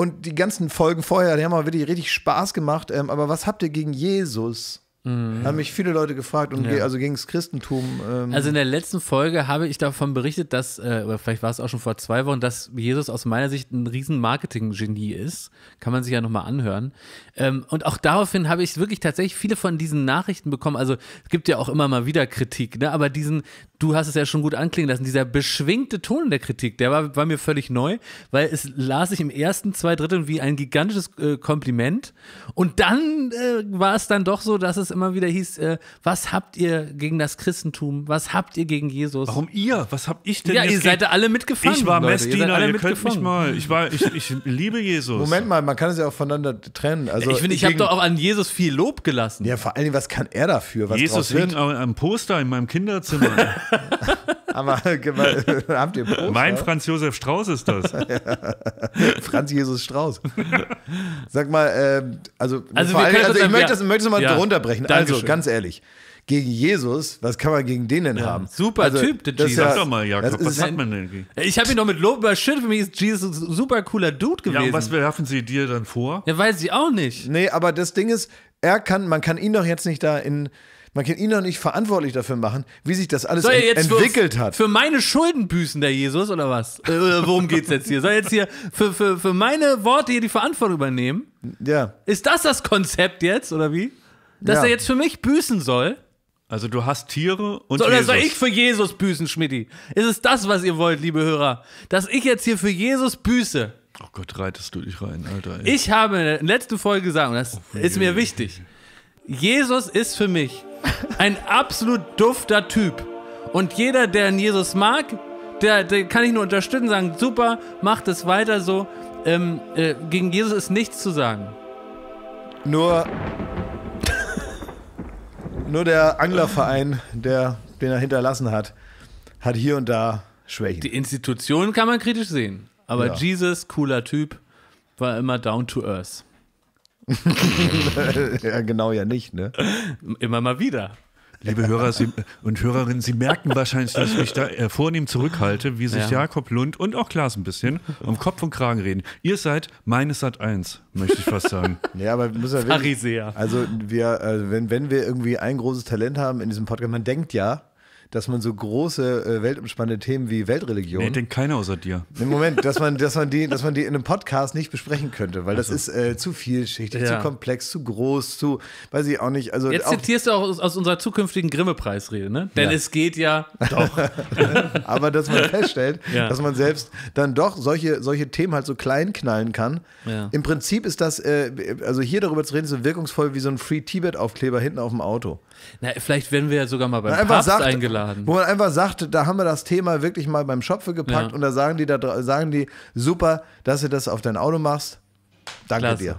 und die ganzen Folgen vorher, die haben auch wirklich richtig Spaß gemacht. Ähm, aber was habt ihr gegen Jesus? Mhm. Haben mich viele Leute gefragt und ja. ge also gegen das Christentum. Ähm. Also in der letzten Folge habe ich davon berichtet, dass, äh, oder vielleicht war es auch schon vor zwei Wochen, dass Jesus aus meiner Sicht ein riesen Marketing-Genie ist. Kann man sich ja nochmal anhören. Ähm, und auch daraufhin habe ich wirklich tatsächlich viele von diesen Nachrichten bekommen. Also es gibt ja auch immer mal wieder Kritik, ne? aber diesen, du hast es ja schon gut anklingen lassen, dieser beschwingte Ton der Kritik, der war, war mir völlig neu, weil es las ich im ersten zwei Dritteln wie ein gigantisches äh, Kompliment. Und dann äh, war es dann doch so, dass es immer wieder hieß, äh, was habt ihr gegen das Christentum? Was habt ihr gegen Jesus? Warum ihr? Was habt ich denn Ja, ihr seid da alle mitgefangen. Ich war Messdiener, ihr, alle ihr könnt mich mal. Ich, war, ich, ich liebe Jesus. Moment mal, man kann es ja auch voneinander trennen. Also ich finde, ich habe doch auch an Jesus viel Lob gelassen. Ja, vor allem, was kann er dafür? Jesus hing am Poster in meinem Kinderzimmer. [laughs] Aber [laughs] habt ihr Poster? Mein Franz Josef Strauß ist das. [laughs] Franz Jesus Strauß. Sag mal, äh, also, also, allem, also ich möchte das, möchte das mal ja. drunter brechen. Also, ganz ehrlich gegen Jesus, was kann man gegen den denn ja, haben? Super also, Typ, der Jesus. Ja, Sag doch mal, Jakob, was ist, hat man denn gegen? Ich habe ihn noch mit Lob überschüttet, für mich ist Jesus ein super cooler Dude gewesen. Ja, und was werfen sie dir dann vor? Ja, weiß ich auch nicht. Nee, aber das Ding ist, er kann, man kann ihn doch jetzt nicht da in man kann ihn doch nicht verantwortlich dafür machen, wie sich das alles ent entwickelt für, hat. Für meine Schulden büßen der Jesus oder was? Äh, äh, worum geht's jetzt hier? Soll er jetzt hier für, für, für meine Worte hier die Verantwortung übernehmen? Ja. Ist das das Konzept jetzt oder wie? Dass ja. er jetzt für mich büßen soll? Also du hast Tiere und so, Oder Jesus. soll ich für Jesus büßen, Schmidti? Ist es das, was ihr wollt, liebe Hörer? Dass ich jetzt hier für Jesus büße? Oh Gott, reitest du dich rein, Alter. Ey. Ich habe in der letzten Folge gesagt, und das oh, ist mir wichtig. Jesus ist für mich ein absolut dufter Typ. Und jeder, der an Jesus mag, der, der kann ich nur unterstützen, sagen, super, macht es weiter so. Ähm, äh, gegen Jesus ist nichts zu sagen. Nur, nur der Anglerverein, der, den er hinterlassen hat, hat hier und da Schwächen. Die Institutionen kann man kritisch sehen. Aber ja. Jesus, cooler Typ, war immer down to earth. [laughs] ja, genau ja nicht, ne? Immer mal wieder. Liebe Hörer Sie und Hörerinnen, Sie merken wahrscheinlich, dass ich mich da äh, vornehm zurückhalte, wie sich ja. Jakob Lund und auch Klaas ein bisschen um Kopf und Kragen reden. Ihr seid meines Sat 1, möchte ich fast sagen. [laughs] Ja, aber wir müssen ja wirklich, Also wir, äh, wenn, wenn wir irgendwie ein großes Talent haben in diesem Podcast, man denkt ja, dass man so große äh, weltumspannende Themen wie Weltreligion. Nee, denkt keiner außer dir. Im Moment, dass man, dass man die, dass man die in einem Podcast nicht besprechen könnte, weil also. das ist äh, zu vielschichtig, ja. zu komplex, zu groß, zu, weiß ich auch nicht. Also Jetzt zitierst du auch aus, aus unserer zukünftigen Grimme-Preisrede, ne? Denn ja. es geht ja doch. [laughs] Aber dass man feststellt, [laughs] ja. dass man selbst dann doch solche, solche Themen halt so klein knallen kann. Im Prinzip ist das, äh, also hier darüber zu reden, so wirkungsvoll wie so ein Free Tibet-Aufkleber hinten auf dem Auto. Na, vielleicht werden wir ja sogar mal beim Na, Papst sagt, eingeladen einladen. Wo man einfach sagt, da haben wir das Thema wirklich mal beim Schopfe gepackt ja. und da sagen die, da sagen die, super, dass du das auf dein Auto machst. Danke Klasse. dir.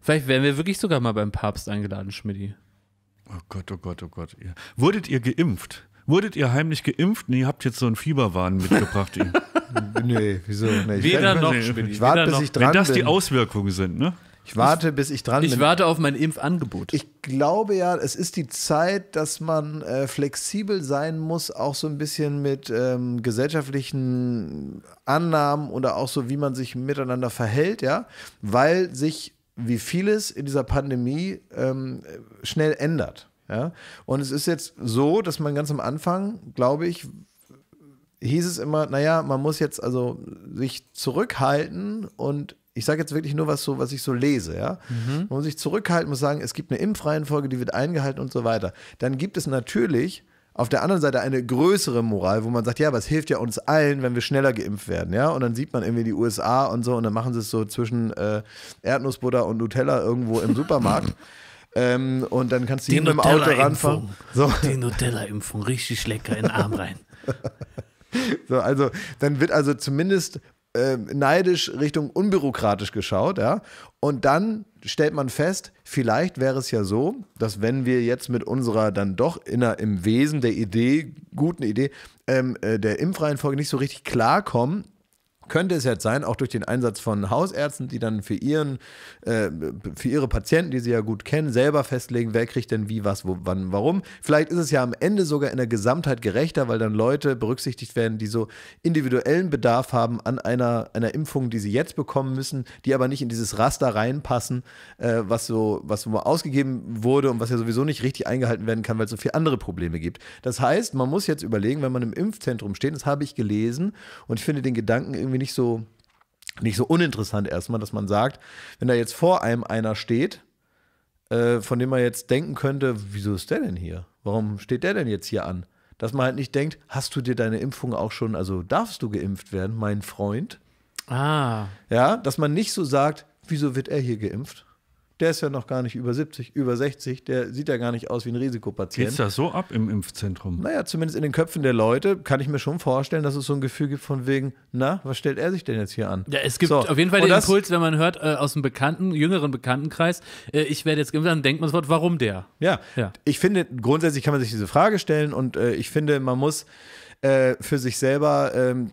Vielleicht wären wir wirklich sogar mal beim Papst eingeladen, Schmidti. Oh Gott, oh Gott, oh Gott. Wurdet ihr geimpft? Wurdet ihr heimlich geimpft? Nee, ihr habt jetzt so einen Fieberwahn mitgebracht. [laughs] nee, wieso? Nee, ich Weder noch, nee. Ich warte, bis noch. ich dran Wenn das bin. die Auswirkungen sind, ne? Ich warte, bis ich dran ich bin. Ich warte auf mein Impfangebot. Ich glaube ja, es ist die Zeit, dass man äh, flexibel sein muss, auch so ein bisschen mit ähm, gesellschaftlichen Annahmen oder auch so, wie man sich miteinander verhält, ja, weil sich wie vieles in dieser Pandemie ähm, schnell ändert. Ja? Und es ist jetzt so, dass man ganz am Anfang, glaube ich, hieß es immer, naja, man muss jetzt also sich zurückhalten und ich sage jetzt wirklich nur was so, was ich so lese, ja. Mhm. Man muss sich zurückhalten, muss sagen, es gibt eine Impfreihenfolge, die wird eingehalten und so weiter. Dann gibt es natürlich auf der anderen Seite eine größere Moral, wo man sagt, ja, was hilft ja uns allen, wenn wir schneller geimpft werden, ja? Und dann sieht man irgendwie die USA und so und dann machen sie es so zwischen äh, Erdnussbutter und Nutella irgendwo im Supermarkt. [laughs] ähm, und dann kannst du die mit dem Auto ranfahren. So. Die Nutella-Impfung, richtig lecker in den Arm rein. [laughs] So, also dann wird also zumindest äh, neidisch Richtung unbürokratisch geschaut, ja. Und dann stellt man fest, vielleicht wäre es ja so, dass wenn wir jetzt mit unserer dann doch inner, im Wesen der Idee, guten Idee, ähm, äh, der Impfreihenfolge nicht so richtig klarkommen, könnte es jetzt sein, auch durch den Einsatz von Hausärzten, die dann für, ihren, äh, für ihre Patienten, die sie ja gut kennen, selber festlegen, wer kriegt denn wie, was, wo, wann, warum. Vielleicht ist es ja am Ende sogar in der Gesamtheit gerechter, weil dann Leute berücksichtigt werden, die so individuellen Bedarf haben an einer, einer Impfung, die sie jetzt bekommen müssen, die aber nicht in dieses Raster reinpassen, äh, was so was so ausgegeben wurde und was ja sowieso nicht richtig eingehalten werden kann, weil es so viele andere Probleme gibt. Das heißt, man muss jetzt überlegen, wenn man im Impfzentrum steht, das habe ich gelesen und ich finde den Gedanken irgendwie irgendwie nicht so, nicht so uninteressant erstmal, dass man sagt, wenn da jetzt vor einem einer steht, äh, von dem man jetzt denken könnte, wieso ist der denn hier? Warum steht der denn jetzt hier an? Dass man halt nicht denkt, hast du dir deine Impfung auch schon, also darfst du geimpft werden, mein Freund? Ah. Ja, dass man nicht so sagt, wieso wird er hier geimpft? Der ist ja noch gar nicht über 70, über 60, der sieht ja gar nicht aus wie ein Risikopatient. Geht das so ab im Impfzentrum? Naja, zumindest in den Köpfen der Leute kann ich mir schon vorstellen, dass es so ein Gefühl gibt von wegen, na, was stellt er sich denn jetzt hier an? Ja, es gibt so. auf jeden Fall und den Impuls, wenn man hört äh, aus dem bekannten, jüngeren Bekanntenkreis, äh, ich werde jetzt geimpft, dann denkt man sofort, warum der? Ja, ja, ich finde, grundsätzlich kann man sich diese Frage stellen und äh, ich finde, man muss äh, für sich selber ähm,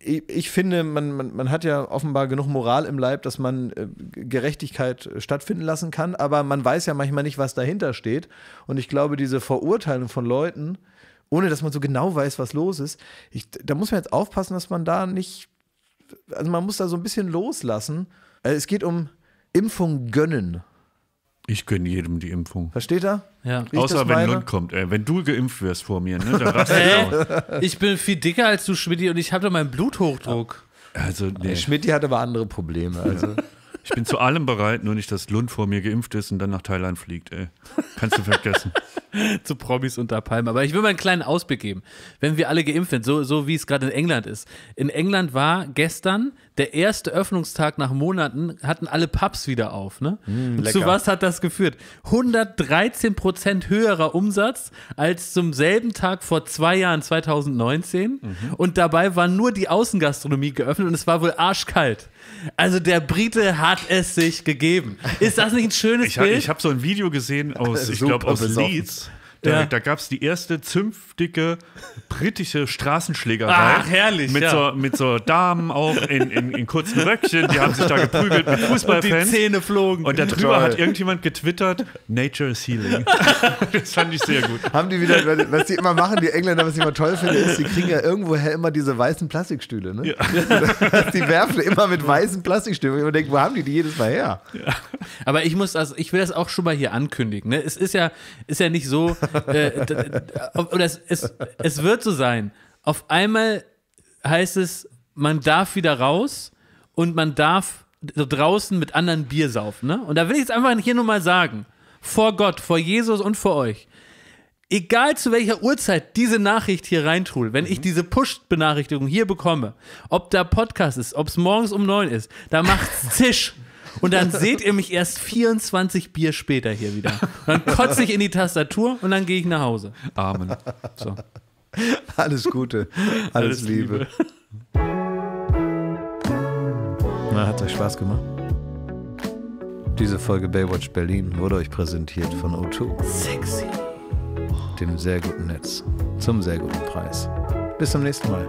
ich finde, man, man, man, hat ja offenbar genug Moral im Leib, dass man äh, Gerechtigkeit äh, stattfinden lassen kann, aber man weiß ja manchmal nicht, was dahinter steht. Und ich glaube, diese Verurteilung von Leuten, ohne dass man so genau weiß, was los ist, ich, da muss man jetzt aufpassen, dass man da nicht, also man muss da so ein bisschen loslassen. Äh, es geht um Impfung gönnen. Ich gönne jedem die Impfung. Versteht er? Ja. Außer wenn Lund kommt. Ey. Wenn du geimpft wirst vor mir, ne? dann [laughs] raste ich äh, aus. Ich bin viel dicker als du, Schmidt, und ich habe doch meinen Bluthochdruck. Also, nee. Schmidti hat aber andere Probleme. Also. [laughs] Ich bin zu allem bereit, nur nicht, dass Lund vor mir geimpft ist und dann nach Thailand fliegt, ey. Kannst du vergessen. [laughs] zu Promis unter Palmen. Aber ich will mal einen kleinen Ausblick geben. Wenn wir alle geimpft sind, so, so wie es gerade in England ist. In England war gestern der erste Öffnungstag nach Monaten, hatten alle Pubs wieder auf. Ne? Mm, zu was hat das geführt? 113 Prozent höherer Umsatz als zum selben Tag vor zwei Jahren, 2019. Mhm. Und dabei war nur die Außengastronomie geöffnet und es war wohl arschkalt. Also der Brite hat hat es sich gegeben. Ist das nicht ein schönes ich, Bild? Ich habe so ein Video gesehen aus, [laughs] ich glaube, aus Leeds Derek. Ja. Da gab es die erste zünftige britische Straßenschlägerei. Ach, herrlich. Mit, ja. so, mit so Damen auch in, in, in kurzen Röckchen. Die haben sich da geprügelt mit Fußballfans. Und die Zähne flogen. Und darüber Toll. hat irgendjemand getwittert: Nature is healing. [laughs] das fand ich sehr gut. Haben die wieder, was die immer machen, die Engländer, was ich immer toll finde, ist, die kriegen ja irgendwoher immer diese weißen Plastikstühle. Ne? Ja. [laughs] Also, die werfen immer mit weißen Plastikstühlen. Und denkt, wo haben die die jedes Mal her? Ja. Aber ich muss, also ich will das auch schon mal hier ankündigen. Ne? Es ist ja, ist ja nicht so, äh, oder es, es, es wird so sein. Auf einmal heißt es, man darf wieder raus und man darf draußen mit anderen Bier saufen. Ne? Und da will ich jetzt einfach hier nur mal sagen, vor Gott, vor Jesus und vor euch, egal zu welcher Uhrzeit diese Nachricht hier reintut, wenn mhm. ich diese Push-Benachrichtigung hier bekomme, ob da Podcast ist, ob es morgens um neun ist, da macht es [laughs] zisch. Und dann seht ihr mich erst 24 Bier später hier wieder. Und dann kotze ich in die Tastatur und dann gehe ich nach Hause. Amen. So. Alles Gute. Alles, Alles Liebe. Liebe. Na, hat euch Spaß gemacht? Diese Folge Baywatch Berlin wurde euch präsentiert von O2. Sexy. Dem sehr guten Netz. Zum sehr guten Preis. Bis zum nächsten Mal.